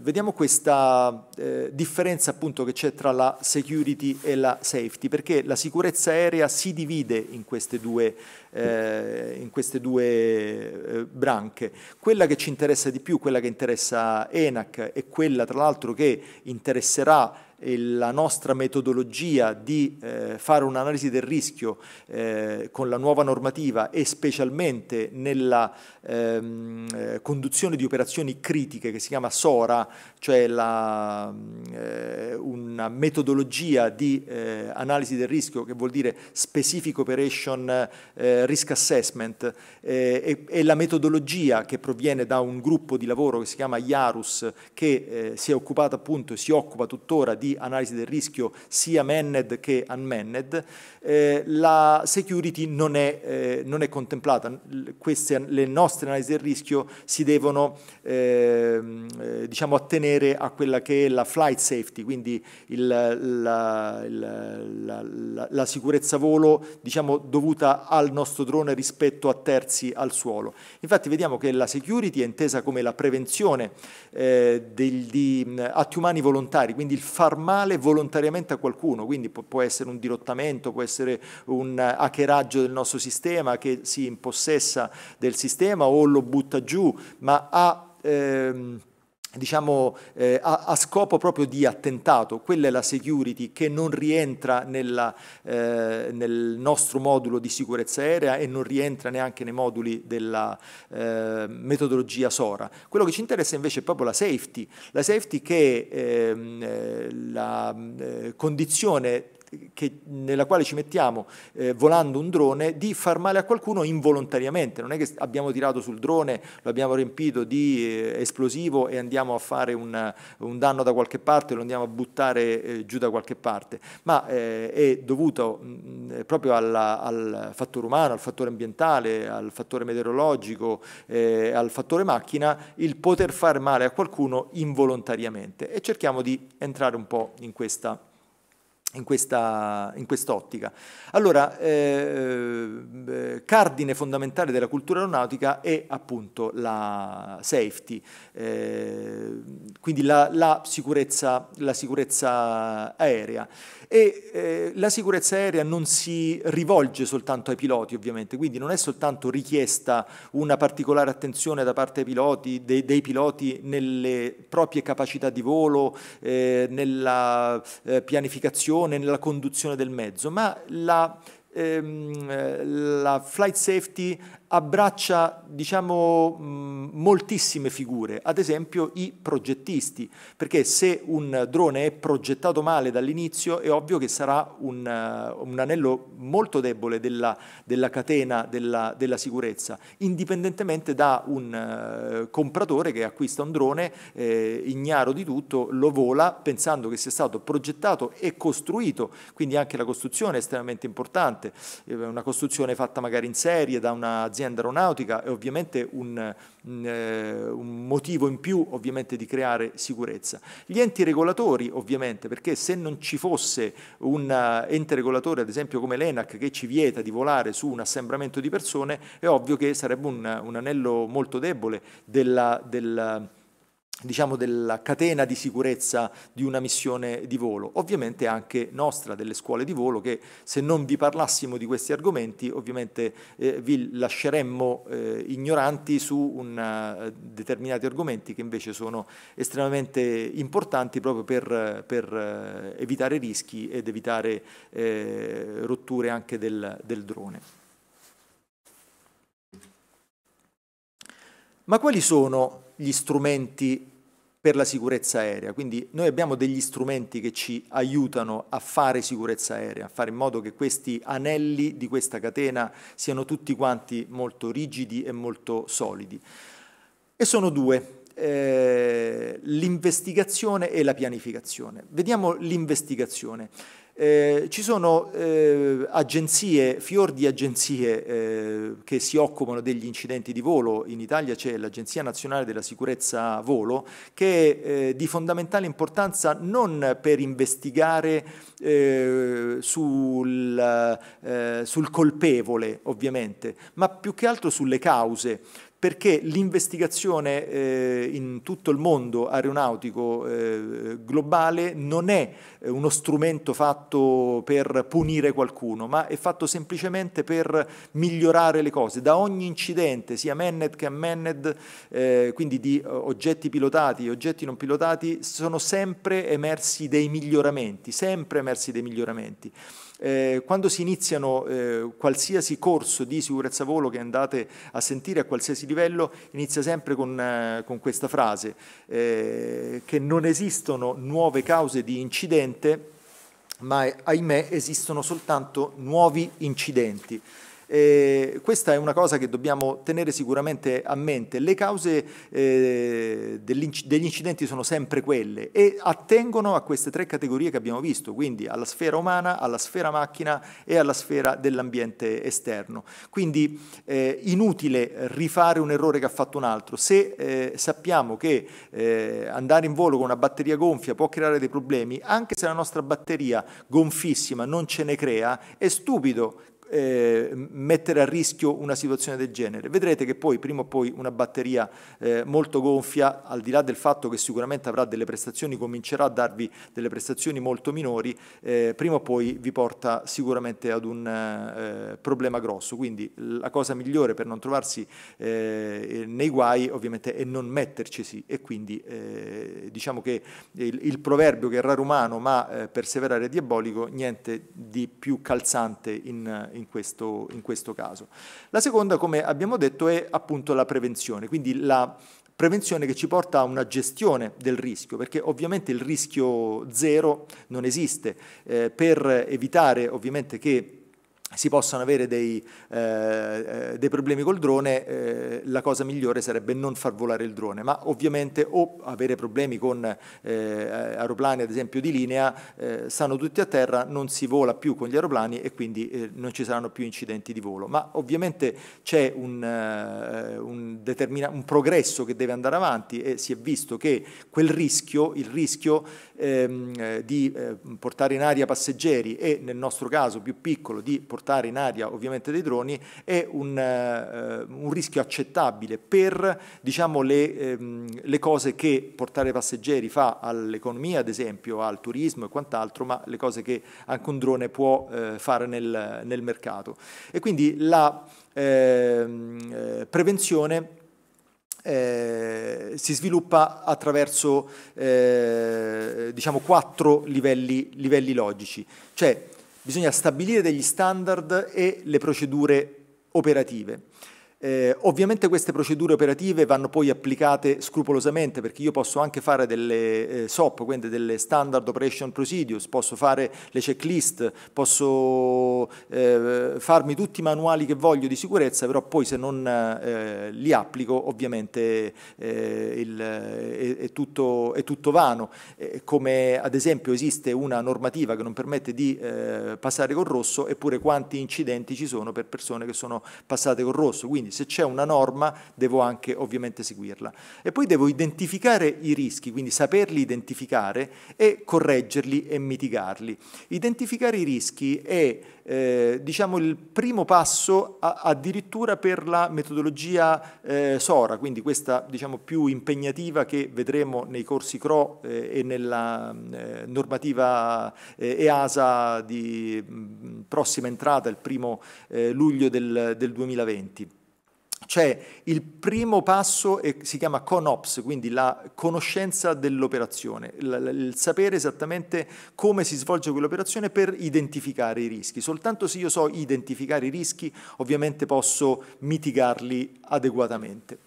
vediamo questa eh, differenza appunto che c'è tra la security e la safety, perché la sicurezza aerea si divide in queste due, in queste due branche. Quella che ci interessa di più, quella che interessa ENAC e quella tra l'altro che interesserà la nostra metodologia di eh, fare un'analisi del rischio eh, con la nuova normativa e specialmente nella ehm, eh, conduzione di operazioni critiche che si chiama SORA, cioè la, eh, una metodologia di eh, analisi del rischio che vuol dire Specific Operation eh, Risk Assessment e, e, la metodologia che proviene da un gruppo di lavoro che si chiama IARUS che si è occupata appunto, e si occupa tuttora di di analisi del rischio sia manned che unmanned, eh, la security non è, eh, non è contemplata. Queste, le nostre analisi del rischio si devono ehm, eh, diciamo attenere a quella che è la flight safety, quindi il, la, la, la, la, sicurezza volo diciamo, dovuta al nostro drone rispetto a terzi al suolo. Infatti vediamo che la security è intesa come la prevenzione eh, del, di atti umani volontari, quindi il far male volontariamente a qualcuno, quindi può essere un dirottamento, può essere un hackeraggio del nostro sistema che si impossessa del sistema o lo butta giù, ma ha... Ehm, diciamo, eh, a, a, scopo proprio di attentato, quella è la security che non rientra nella, eh, nel nostro modulo di sicurezza aerea e non rientra neanche nei moduli della eh, metodologia SORA. Quello che ci interessa invece è proprio la safety, la safety che è ehm, eh, la eh, condizione che, nella quale ci mettiamo eh, volando un drone di far male a qualcuno involontariamente. Non è che abbiamo tirato sul drone, lo abbiamo riempito di eh, esplosivo e andiamo a fare un, un, danno da qualche parte, lo andiamo a buttare eh, giù da qualche parte, ma eh, è dovuto mh, mm, proprio alla, al fattore umano, al fattore ambientale, al fattore meteorologico, eh, al fattore macchina, il poter fare male a qualcuno involontariamente. E cerchiamo di entrare un po' in questa in, questa, in quest'ottica. Allora, eh, eh, cardine fondamentale della cultura aeronautica è appunto la safety, eh, quindi la, la, sicurezza, la, sicurezza, aerea. E eh, la sicurezza aerea non si rivolge soltanto ai piloti, ovviamente, quindi non è soltanto richiesta una particolare attenzione da parte dei piloti, dei, dei piloti nelle proprie capacità di volo, eh, nella eh, pianificazione, nella conduzione del mezzo, ma la ehm, eh, la flight safety abbraccia diciamo, mm, moltissime figure, ad esempio i progettisti, perché se un drone è progettato male dall'inizio è ovvio che sarà un, eh, un anello molto debole della, della catena della, della, sicurezza, indipendentemente da un eh, compratore che acquista un drone eh, ignaro di tutto, lo vola pensando che sia stato progettato e costruito, quindi anche la costruzione è estremamente importante importante, eh, una costruzione fatta magari in serie da un'azienda aeronautica è ovviamente un, mm, eh, un motivo in più ovviamente di creare sicurezza. Gli enti regolatori ovviamente, perché se non ci fosse un eh, ente regolatore ad esempio come l'ENAC che ci vieta di volare su un assembramento di persone, è ovvio che sarebbe un, un anello molto debole della, della diciamo, della catena di sicurezza di una missione di volo, ovviamente anche nostra, delle scuole di volo, che se non vi parlassimo di questi argomenti ovviamente eh, vi lasceremmo eh, ignoranti su una, eh, determinati argomenti che invece sono estremamente importanti proprio per, per eh, evitare rischi ed evitare eh, rotture anche del, del drone. Ma quali sono gli strumenti per la sicurezza aerea. Quindi noi abbiamo degli strumenti che ci aiutano a fare sicurezza aerea, a fare in modo che questi anelli di questa catena siano tutti quanti molto rigidi e molto solidi. E sono due, eh, l'investigazione e la pianificazione. Vediamo l'investigazione. Eh, ci sono eh, agenzie, fior di agenzie eh, che si occupano degli incidenti di volo, in Italia c'è l'Agenzia Nazionale della Sicurezza Volo, che è eh, di fondamentale importanza non per investigare eh, sul, sul colpevole ovviamente, ma più che altro sulle cause perché l'investigazione eh, in tutto il mondo aeronautico eh, globale non è eh, uno strumento fatto per punire qualcuno, ma è fatto semplicemente per migliorare le cose. Da ogni incidente, sia manned che unmanned, eh, quindi di eh, oggetti pilotati e oggetti non pilotati, sono sempre emersi dei miglioramenti, sempre emersi dei miglioramenti. Eh, quando si iniziano eh, qualsiasi corso di sicurezza volo che andate a sentire a qualsiasi livello, inizia sempre con, eh, con questa frase, eh, che non esistono nuove cause di incidente, ma ahimè esistono soltanto nuovi incidenti. Eh, questa è una cosa che dobbiamo tenere sicuramente a mente. Le cause eh, degli incidenti sono sempre quelle e attengono a queste tre categorie che abbiamo visto, quindi alla sfera umana, alla sfera macchina e alla sfera dell'ambiente esterno. Quindi eh, inutile rifare un errore che ha fatto un altro. Se eh, sappiamo che eh, andare in volo con una batteria gonfia può creare dei problemi, anche se la nostra batteria gonfissima non ce ne crea, è stupido eh, mettere a rischio una situazione del genere. Vedrete che poi, prima o poi, una batteria eh, molto gonfia, al di là del fatto che sicuramente avrà delle prestazioni, comincerà a darvi delle prestazioni molto minori, eh, prima o poi vi porta sicuramente ad un eh, problema grosso. Quindi la cosa migliore per non trovarsi eh, nei guai, ovviamente, è non mettercisi. E quindi eh, diciamo che il, il, proverbio che è raro umano ma perseverare è diabolico, niente di più calzante in in questo, in questo caso. La seconda, come abbiamo detto, è appunto la prevenzione, quindi la prevenzione che ci porta a una gestione del rischio, perché ovviamente il rischio zero non esiste. Eh, per evitare ovviamente che si possano avere dei, eh, eh, dei, problemi col drone, eh, la cosa migliore sarebbe non far volare il drone, ma ovviamente o avere problemi con eh, eh aeroplani ad esempio di linea, eh, stanno tutti a terra, non si vola più con gli aeroplani e quindi non ci saranno più incidenti di volo. Ma ovviamente c'è un, un, un, progresso che deve andare avanti e si è visto che quel rischio, il rischio ehm, di portare in aria passeggeri e nel nostro caso più piccolo di portare portare in aria ovviamente dei droni è un, eh, un rischio accettabile per diciamo, le, ehm, le, cose che portare passeggeri fa all'economia, ad esempio al turismo e quant'altro, ma le cose che anche un drone può eh, fare nel, nel, mercato. E quindi la ehm, eh, prevenzione... Eh, si sviluppa attraverso eh, diciamo, quattro livelli, livelli logici, cioè bisogna stabilire degli standard e le procedure operative. Eh, ovviamente queste procedure operative vanno poi applicate scrupolosamente perché io posso anche fare delle eh, SOP, quindi delle Standard Operation Procedures, posso fare le checklist, posso eh, farmi tutti i manuali che voglio di sicurezza, però poi se non eh, li applico ovviamente eh, il, è, è, tutto, è, tutto, vano. Eh, come ad esempio esiste una normativa che non permette di passare col rosso, eppure quanti incidenti ci sono per persone che sono passate col rosso. Quindi quindi se c'è una norma devo anche ovviamente seguirla. E poi devo identificare i rischi, quindi saperli identificare e correggerli e mitigarli. Identificare i rischi è eh, diciamo il primo passo a, addirittura per la metodologia eh, SORA, quindi questa diciamo più impegnativa che vedremo nei corsi CRO eh, e nella eh, normativa EASA eh, di mh, mm, prossima entrata il primo eh, luglio del, del 2020. Cioè il primo passo è, si chiama ConOps, quindi la conoscenza dell'operazione, il, il sapere esattamente come si svolge quell'operazione per identificare i rischi. Soltanto se io so identificare i rischi ovviamente posso mitigarli adeguatamente.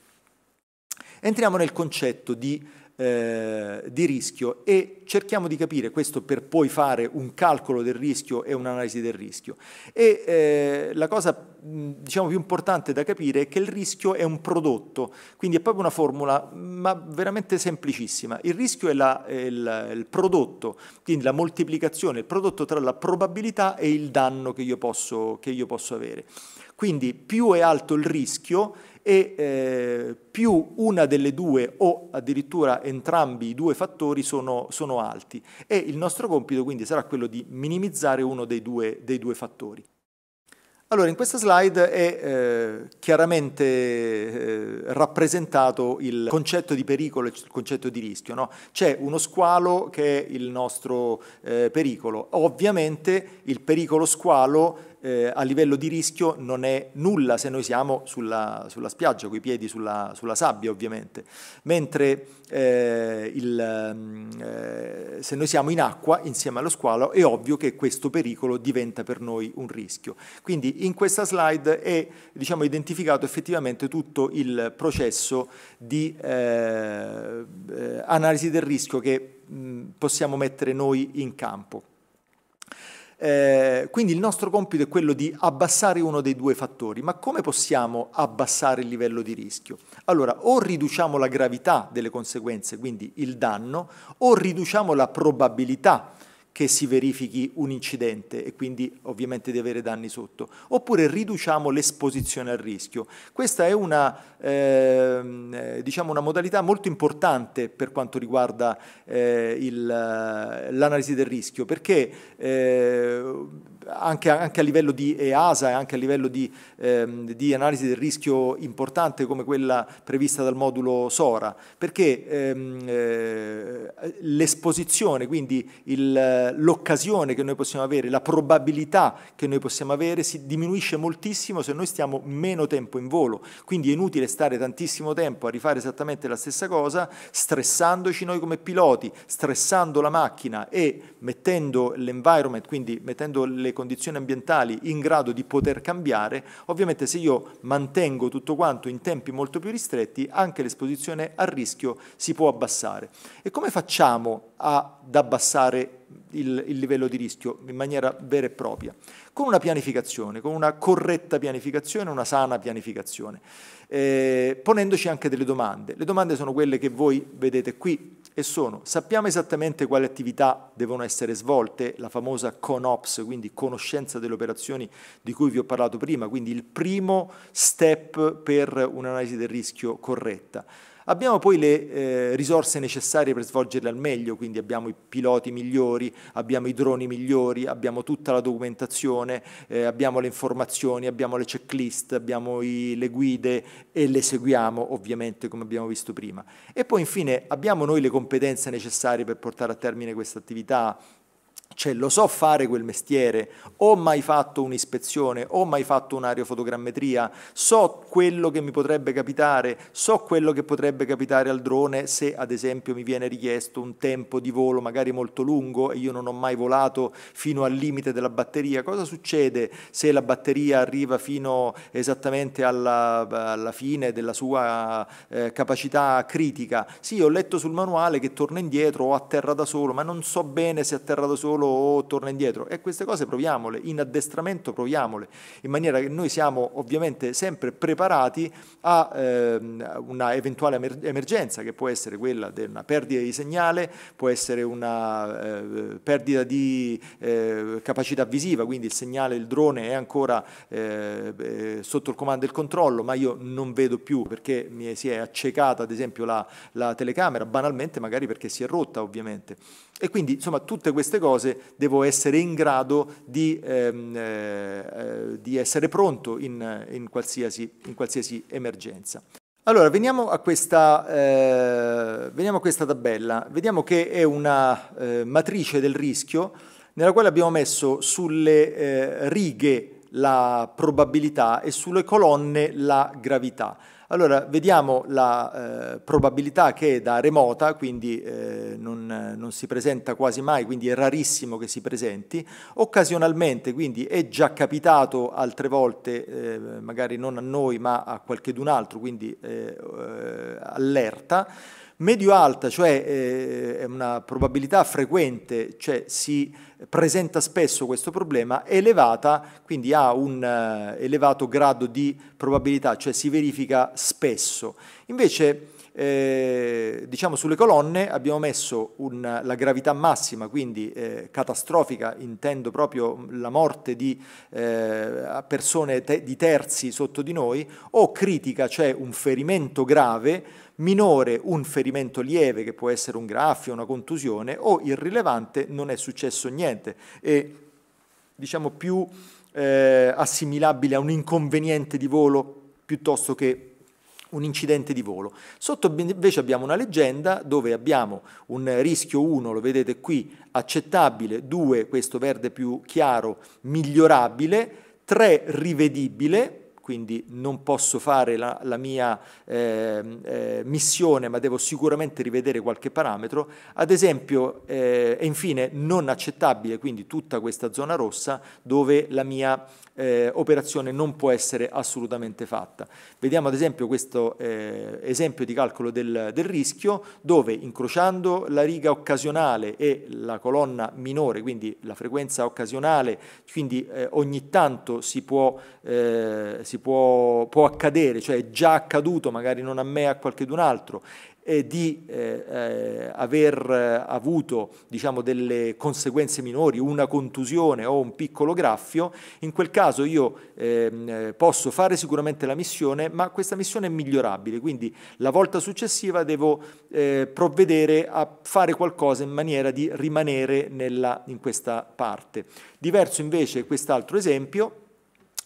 Entriamo nel concetto di eh, di rischio e cerchiamo di capire questo per poi fare un calcolo del rischio e un'analisi del rischio. E eh, la cosa diciamo, più importante da capire è che il rischio è un prodotto, quindi è proprio una formula ma veramente semplicissima. Il rischio è, la, è il, il prodotto, quindi la moltiplicazione, il prodotto tra la probabilità e il danno che io posso, che io posso avere. Quindi più è alto il rischio, e eh, più una delle due o addirittura entrambi i due fattori sono, sono, alti e il nostro compito quindi sarà quello di minimizzare uno dei due, dei due fattori. Allora, in questa slide è eh, chiaramente eh, rappresentato il concetto di pericolo e il concetto di rischio. No? C'è uno squalo che è il nostro eh, pericolo. Ovviamente il pericolo squalo eh, a livello di rischio non è nulla se noi siamo sulla, sulla spiaggia, coi piedi sulla, sulla sabbia ovviamente, mentre eh, il, mm, eh, se noi siamo in acqua insieme allo squalo è ovvio che questo pericolo diventa per noi un rischio. Quindi in questa slide è diciamo, identificato effettivamente tutto il processo di eh, eh, analisi del rischio che mh, mm, possiamo mettere noi in campo. Eh, quindi il nostro compito è quello di abbassare uno dei due fattori, ma come possiamo abbassare il livello di rischio? Allora, o riduciamo la gravità delle conseguenze, quindi il danno, o riduciamo la probabilità che si verifichi un incidente e quindi ovviamente di avere danni sotto, oppure riduciamo l'esposizione al rischio. Questa è una, ehm, eh, diciamo una modalità molto importante per quanto riguarda eh, eh l'analisi del rischio, perché eh, anche, anche, a livello di EASA e anche a livello di, ehm, di, analisi del rischio importante come quella prevista dal modulo SORA, perché ehm, eh, l'esposizione, quindi il l'occasione che noi possiamo avere, la probabilità che noi possiamo avere si diminuisce moltissimo se noi stiamo meno tempo in volo. Quindi è inutile stare tantissimo tempo a rifare esattamente la stessa cosa, stressandoci noi come piloti, stressando la macchina e mettendo l'environment, quindi mettendo le condizioni ambientali in grado di poter cambiare. Ovviamente se io mantengo tutto quanto in tempi molto più ristretti, anche l'esposizione al rischio si può abbassare. E come facciamo ad abbassare il, il, livello di rischio in maniera vera e propria, con una pianificazione, con una corretta pianificazione, una sana pianificazione, eh, ponendoci anche delle domande. Le domande sono quelle che voi vedete qui e sono sappiamo esattamente quali attività devono essere svolte, la famosa CONOPS, quindi conoscenza delle operazioni di cui vi ho parlato prima, quindi il primo step per un'analisi del rischio corretta. Abbiamo poi le eh, risorse necessarie per svolgerle al meglio, quindi abbiamo i piloti migliori, abbiamo i droni migliori, abbiamo tutta la documentazione, eh, abbiamo le informazioni, abbiamo le checklist, abbiamo i, le guide e le seguiamo ovviamente come abbiamo visto prima. E poi infine abbiamo noi le competenze necessarie per portare a termine questa attività? cioè lo so fare quel mestiere, ho mai fatto un'ispezione, ho mai fatto un'aerofotogrammetria, so quello che mi potrebbe capitare, so quello che potrebbe capitare al drone se ad esempio mi viene richiesto un tempo di volo magari molto lungo e io non ho mai volato fino al limite della batteria, cosa succede se la batteria arriva fino esattamente alla, alla fine della sua eh, capacità critica? Sì, ho letto sul manuale che torna indietro o atterra da solo, ma non so bene se atterra da solo angolo o torna indietro. E queste cose proviamole, in addestramento proviamole, in maniera che noi siamo ovviamente sempre preparati a eh, una eventuale emergenza, che può essere quella di una perdita di segnale, può essere una eh, perdita di eh, capacità visiva, quindi il segnale del drone è ancora eh, eh, sotto il comando e il controllo, ma io non vedo più perché mi si è accecata ad esempio la, la telecamera, banalmente magari perché si è rotta ovviamente. E quindi insomma tutte queste cose devo essere in grado di, ehm, eh, di essere pronto in, in, qualsiasi, in, qualsiasi, emergenza. Allora, veniamo a questa, eh, veniamo a questa tabella. Vediamo che è una eh, matrice del rischio nella quale abbiamo messo sulle eh, righe la probabilità e sulle colonne la gravità. Allora, vediamo la eh, probabilità che è da remota, quindi eh, non, non, si presenta quasi mai, quindi è rarissimo che si presenti, occasionalmente, quindi è già capitato altre volte, eh, magari non a noi ma a qualchedun altro, quindi eh, eh, allerta Medio-alta, cioè eh, è una probabilità frequente, cioè si presenta spesso questo problema, elevata, quindi ha un eh, elevato grado di probabilità, cioè si verifica spesso. Invece eh, diciamo sulle colonne abbiamo messo un, la gravità massima, quindi eh, catastrofica, intendo proprio la morte di eh, persone te, di terzi sotto di noi, o critica, cioè un ferimento grave, minore un ferimento lieve che può essere un graffio, una contusione, o irrilevante non è successo niente. E, diciamo più eh, assimilabile a un inconveniente di volo piuttosto che un incidente di volo. Sotto invece abbiamo una leggenda dove abbiamo un rischio 1, lo vedete qui, accettabile, 2, questo verde più chiaro, migliorabile, 3, rivedibile, quindi non posso fare la, la mia eh, eh, missione, ma devo sicuramente rivedere qualche parametro. Ad esempio, eh, e infine, non accettabile quindi tutta questa zona rossa dove la mia eh, operazione non può essere assolutamente fatta. Vediamo ad esempio questo eh, esempio di calcolo del, del rischio dove incrociando la riga occasionale e la colonna minore, quindi la frequenza occasionale, quindi eh, ogni tanto si può, eh, si può, può accadere, cioè è già accaduto, magari non a me, a qualcun altro, di eh, eh, aver eh, avuto diciamo, delle conseguenze minori, una contusione o un piccolo graffio, in quel caso io ehm, eh, posso fare sicuramente la missione, ma questa missione è migliorabile, quindi la volta successiva devo eh, provvedere a fare qualcosa in maniera di rimanere nella, in questa parte. Diverso invece quest'altro esempio,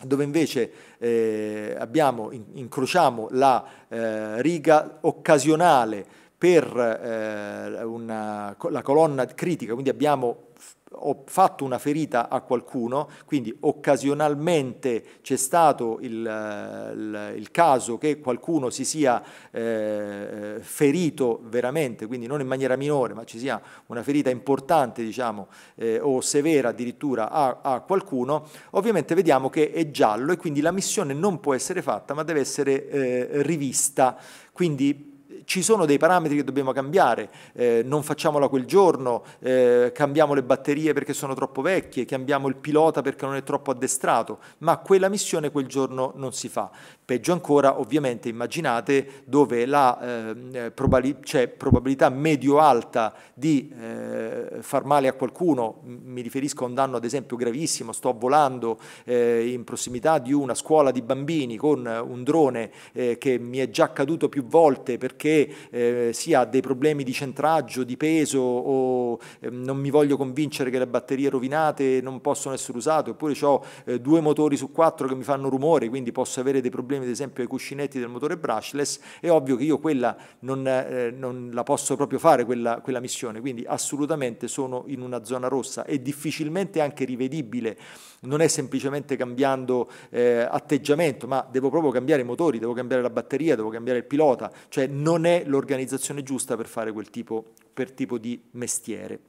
dove invece eh, abbiamo, in, incrociamo la eh, riga occasionale per eh, una, la colonna critica, quindi abbiamo ho fatto una ferita a qualcuno, quindi occasionalmente c'è stato il, il, il, caso che qualcuno si sia eh, ferito veramente, quindi non in maniera minore, ma ci sia una ferita importante diciamo, eh, o severa addirittura a, a, qualcuno, ovviamente vediamo che è giallo e quindi la missione non può essere fatta ma deve essere eh, rivista. Quindi ci sono dei parametri che dobbiamo cambiare, eh, non facciamola quel giorno, eh, cambiamo le batterie perché sono troppo vecchie, cambiamo il pilota perché non è troppo addestrato, ma quella missione quel giorno non si fa. Peggio ancora, ovviamente, immaginate dove la, ehm, eh, probab c'è cioè, probabilità medio-alta di eh, far male a qualcuno, mi riferisco a un danno ad esempio gravissimo, sto volando eh, in prossimità di una scuola di bambini con un drone eh, che mi è già caduto più volte perché perché eh, si dei problemi di centraggio, di peso o eh, non mi voglio convincere che le batterie rovinate non possono essere usate oppure ho eh, due motori su quattro che mi fanno rumore quindi posso avere dei problemi ad esempio ai cuscinetti del motore brushless è ovvio che io quella non, eh, non la posso proprio fare quella, quella missione quindi assolutamente sono in una zona rossa e difficilmente anche rivedibile non è semplicemente cambiando eh, atteggiamento, ma devo proprio cambiare i motori, devo cambiare la batteria, devo cambiare il pilota, cioè non è l'organizzazione giusta per fare quel tipo, per tipo di mestiere.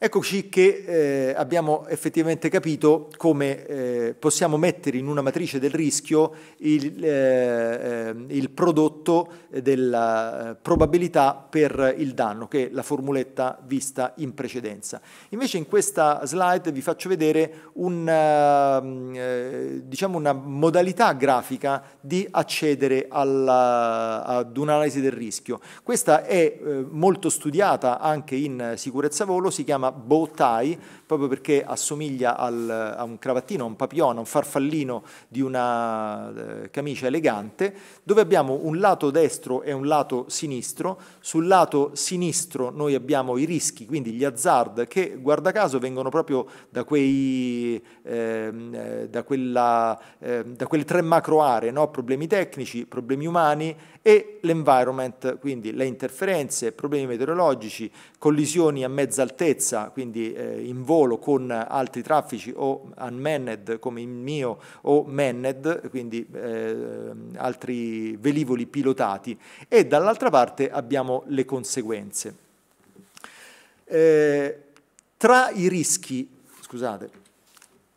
Eccoci che eh, abbiamo effettivamente capito come eh, possiamo mettere in una matrice del rischio il, eh, ehm, il prodotto della eh, probabilità per il danno, che è la formuletta vista in precedenza. Invece in questa slide vi faccio vedere un, ehm, eh, diciamo una modalità grafica di accedere alla, ad un'analisi del rischio. Questa è eh, molto studiata anche in sicurezza volo, si chiama bow tie proprio perché assomiglia al, a un cravattino, a un papillon, a un farfallino di una eh, camicia elegante, dove abbiamo un lato destro e un lato sinistro. Sul lato sinistro noi abbiamo i rischi, quindi gli hazard, che guarda caso vengono proprio da, quei, ehm, eh, da, quella, eh, da quelle tre macro aree, no? problemi tecnici, problemi umani e l'environment, quindi le interferenze, problemi meteorologici, collisioni a mezza altezza, quindi eh, in volo con altri traffici o unmanned come il mio o manned, quindi eh, altri velivoli pilotati e dall'altra parte abbiamo le conseguenze. Eh, tra i rischi, scusate,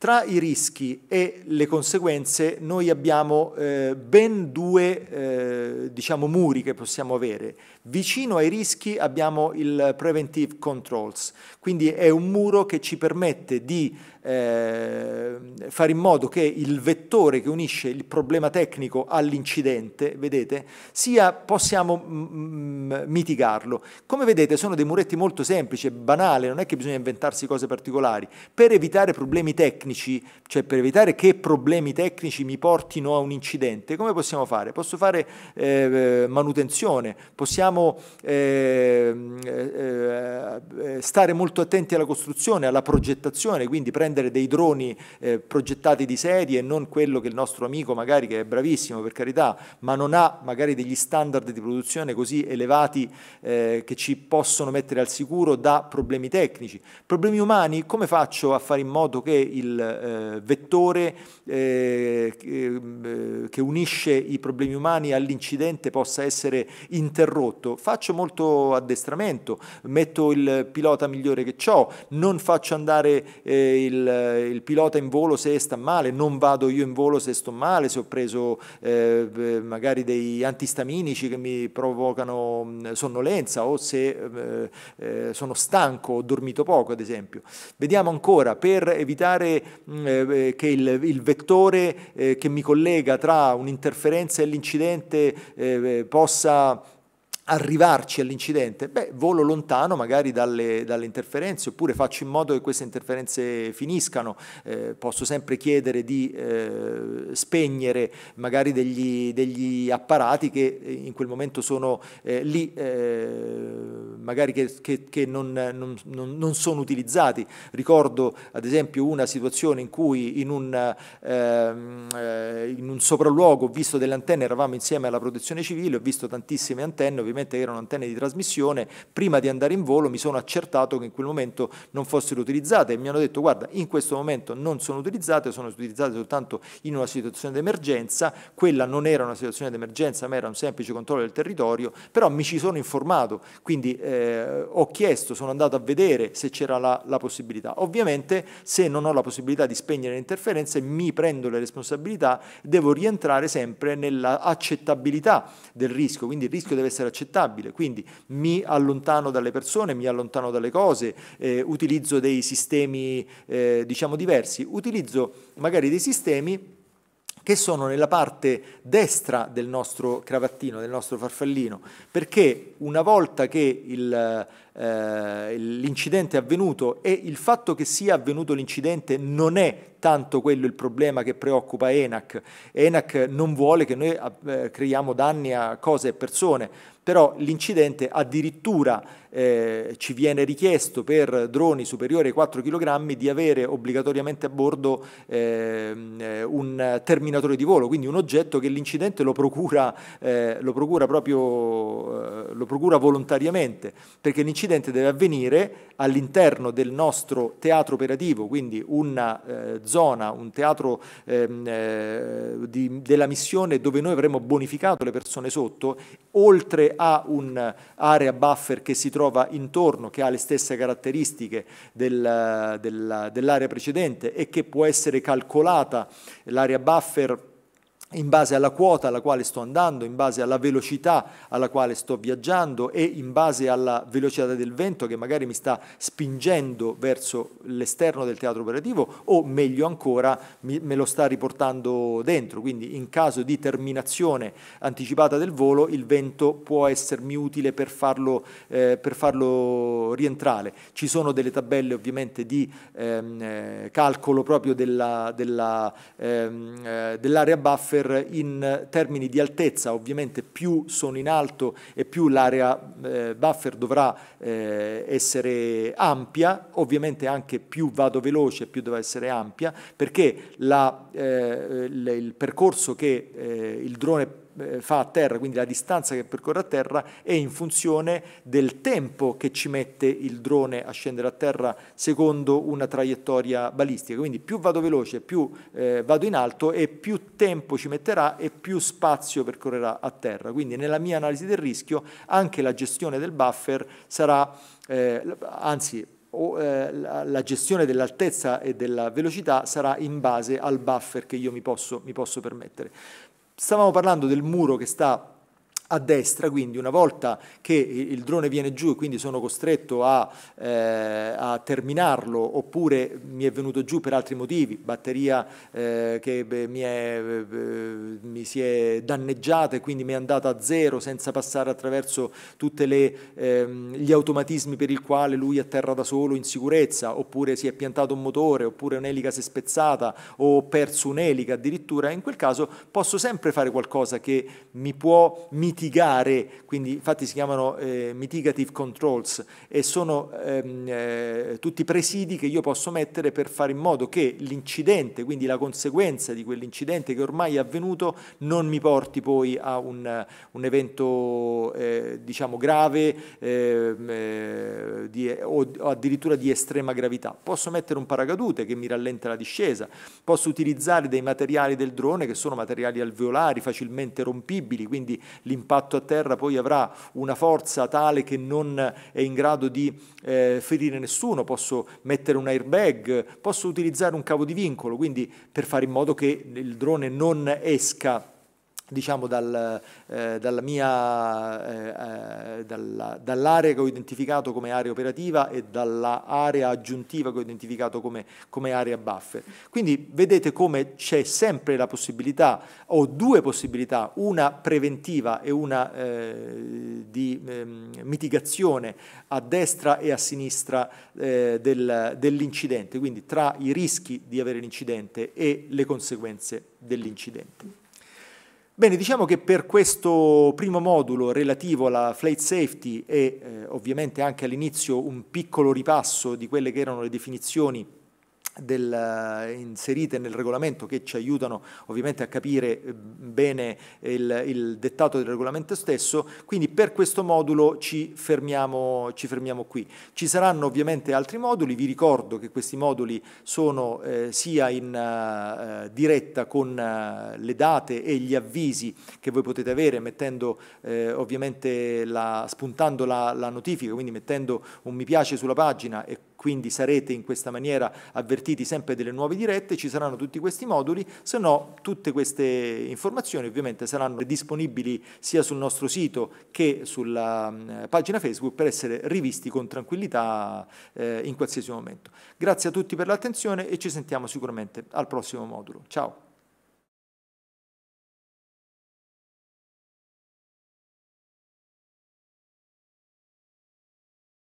tra i rischi e le conseguenze noi abbiamo eh, ben due eh, diciamo, muri che possiamo avere. Vicino ai rischi abbiamo il preventive controls, quindi è un muro che ci permette di eh, fare in modo che il vettore che unisce il problema tecnico all'incidente, vedete, sia, possiamo mh, mm, mm, mitigarlo. Come vedete sono dei muretti molto semplici, banali, non è che bisogna inventarsi cose particolari. Per evitare problemi tecnici, cioè per evitare che problemi tecnici mi portino a un incidente, come possiamo fare? Posso fare eh, manutenzione, possiamo ehm, eh, eh, stare molto attenti alla costruzione, alla progettazione, quindi prendere prendere dei droni eh, progettati di serie e non quello che il nostro amico magari che è bravissimo per carità, ma non ha magari degli standard di produzione così elevati eh, che ci possono mettere al sicuro da problemi tecnici. Problemi umani, come faccio a fare in modo che il eh, vettore eh, eh, che unisce i problemi umani all'incidente possa essere interrotto? Faccio molto addestramento, metto il pilota migliore che ciò non faccio andare eh, il il, il, pilota in volo se sta male, non vado io in volo se sto male, se ho preso eh, magari dei antistaminici che mi provocano sonnolenza o se eh, eh, sono stanco, ho dormito poco ad esempio. Vediamo ancora per evitare eh, che il, il vettore eh, che mi collega tra un'interferenza e l'incidente eh, possa arrivarci all'incidente? Beh, volo lontano magari dalle, dalle, interferenze oppure faccio in modo che queste interferenze finiscano, eh, posso sempre chiedere di eh, spegnere magari degli, degli, apparati che eh, in quel momento sono eh, lì, eh, magari che, che, che non, non, non, sono utilizzati. Ricordo ad esempio una situazione in cui in un, ehm, eh, in un sopralluogo ho visto delle antenne, eravamo insieme alla protezione civile, ho visto tantissime antenne, ovviamente erano antenne di trasmissione, prima di andare in volo mi sono accertato che in quel momento non fossero utilizzate e mi hanno detto guarda in questo momento non sono utilizzate, sono utilizzate soltanto in una situazione d'emergenza, quella non era una situazione d'emergenza ma era un semplice controllo del territorio, però mi ci sono informato, quindi eh, ho chiesto, sono andato a vedere se c'era la, la possibilità. Ovviamente se non ho la possibilità di spegnere le interferenze mi prendo le responsabilità, devo rientrare sempre nell'accettabilità del rischio, quindi il rischio deve essere accettato accettabile, quindi mi allontano dalle persone, mi allontano dalle cose, eh, utilizzo dei sistemi eh, diciamo diversi, utilizzo magari dei sistemi che sono nella parte destra del nostro cravattino, del nostro farfallino, perché una volta che il, eh, l'incidente è avvenuto e il fatto che sia avvenuto l'incidente non è tanto quello il problema che preoccupa ENAC, ENAC non vuole che noi eh, creiamo danni a cose e persone, però l'incidente addirittura eh, ci viene richiesto per droni superiori ai 4 kg di avere obbligatoriamente a bordo eh, un terminatore di volo, quindi un oggetto che l'incidente lo procura, eh, lo procura proprio eh, lo procura volontariamente, perché l'incidente deve avvenire all'interno del nostro teatro operativo, quindi una eh, zona, un teatro ehm, eh, di, della missione dove noi avremo bonificato le persone sotto, oltre a un'area buffer che si trova trova intorno, che ha le stesse caratteristiche del, del, dell'area precedente e che può essere calcolata, l'area buffer in base alla quota alla quale sto andando, in base alla velocità alla quale sto viaggiando e in base alla velocità del vento che magari mi sta spingendo verso l'esterno del teatro operativo o meglio ancora mi, me lo sta riportando dentro. Quindi in caso di terminazione anticipata del volo il vento può essermi utile per farlo, eh, per farlo rientrare. Ci sono delle tabelle ovviamente di ehm, eh, calcolo proprio dell'area della, della, ehm, eh, dell buffer buffer in termini di altezza, ovviamente più sono in alto e più l'area eh, buffer dovrà eh, essere ampia, ovviamente anche più vado veloce più dovrà essere ampia, perché la, eh, il percorso che il drone eh, fa a terra, quindi la distanza che percorre a terra, è in funzione del tempo che ci mette il drone a scendere a terra secondo una traiettoria balistica. Quindi più vado veloce, più eh, vado in alto e più tempo ci metterà e più spazio percorrerà a terra. Quindi nella mia analisi del rischio anche la gestione del buffer sarà, eh, anzi o, eh, la, la, gestione dell'altezza e della velocità sarà in base al buffer che io mi posso, mi posso permettere. Stavamo parlando del muro che sta a destra, quindi una volta che il drone viene giù e quindi sono costretto a, eh, a terminarlo oppure mi è venuto giù per altri motivi, batteria eh, che beh, mi, è, beh, mi, si è danneggiata e quindi mi è andata a zero senza passare attraverso tutti ehm, gli automatismi per il quale lui atterra da solo in sicurezza, oppure si è piantato un motore, oppure un'elica si è spezzata o ho perso un'elica addirittura, in quel caso posso sempre fare qualcosa che mi può mitigare mitigare, quindi infatti si chiamano eh, mitigative controls e sono ehm, eh, tutti presidi che io posso mettere per fare in modo che l'incidente, quindi la conseguenza di quell'incidente che ormai è avvenuto, non mi porti poi a un, un evento eh, diciamo grave ehm, eh, di, o, o addirittura di estrema gravità. Posso mettere un paracadute che mi rallenta la discesa, posso utilizzare dei materiali del drone che sono materiali alveolari facilmente rompibili, quindi l'impatto impatto a terra poi avrà una forza tale che non è in grado di eh, ferire nessuno, posso mettere un airbag, posso utilizzare un cavo di vincolo, quindi per fare in modo che il drone non esca diciamo, dal, eh, dalla mia, eh, eh, dalla, dall'area che ho identificato come area operativa e dall'area aggiuntiva che ho identificato come, come area buffer. Quindi vedete come c'è sempre la possibilità, o due possibilità, una preventiva e una eh, di ehm, mitigazione a destra e a sinistra eh, del, dell'incidente, quindi tra i rischi di avere l'incidente e le conseguenze dell'incidente. Bene, diciamo che per questo primo modulo relativo alla flight safety e eh, ovviamente anche all'inizio un piccolo ripasso di quelle che erano le definizioni del, inserite nel regolamento che ci aiutano ovviamente a capire eh, bene il, il, dettato del regolamento stesso, quindi per questo modulo ci fermiamo, ci fermiamo qui. Ci saranno ovviamente altri moduli, vi ricordo che questi moduli sono eh, sia in eh, diretta con eh, le date e gli avvisi che voi potete avere mettendo eh, ovviamente la, spuntando la, la notifica, quindi mettendo un mi piace sulla pagina e quindi sarete in questa maniera avvertiti sempre delle nuove dirette, ci saranno tutti questi moduli, se no tutte queste informazioni ovviamente saranno disponibili sia sul nostro sito che sulla pagina Facebook per essere rivisti con tranquillità eh, in qualsiasi momento. Grazie a tutti per l'attenzione e ci sentiamo sicuramente al prossimo modulo. Ciao!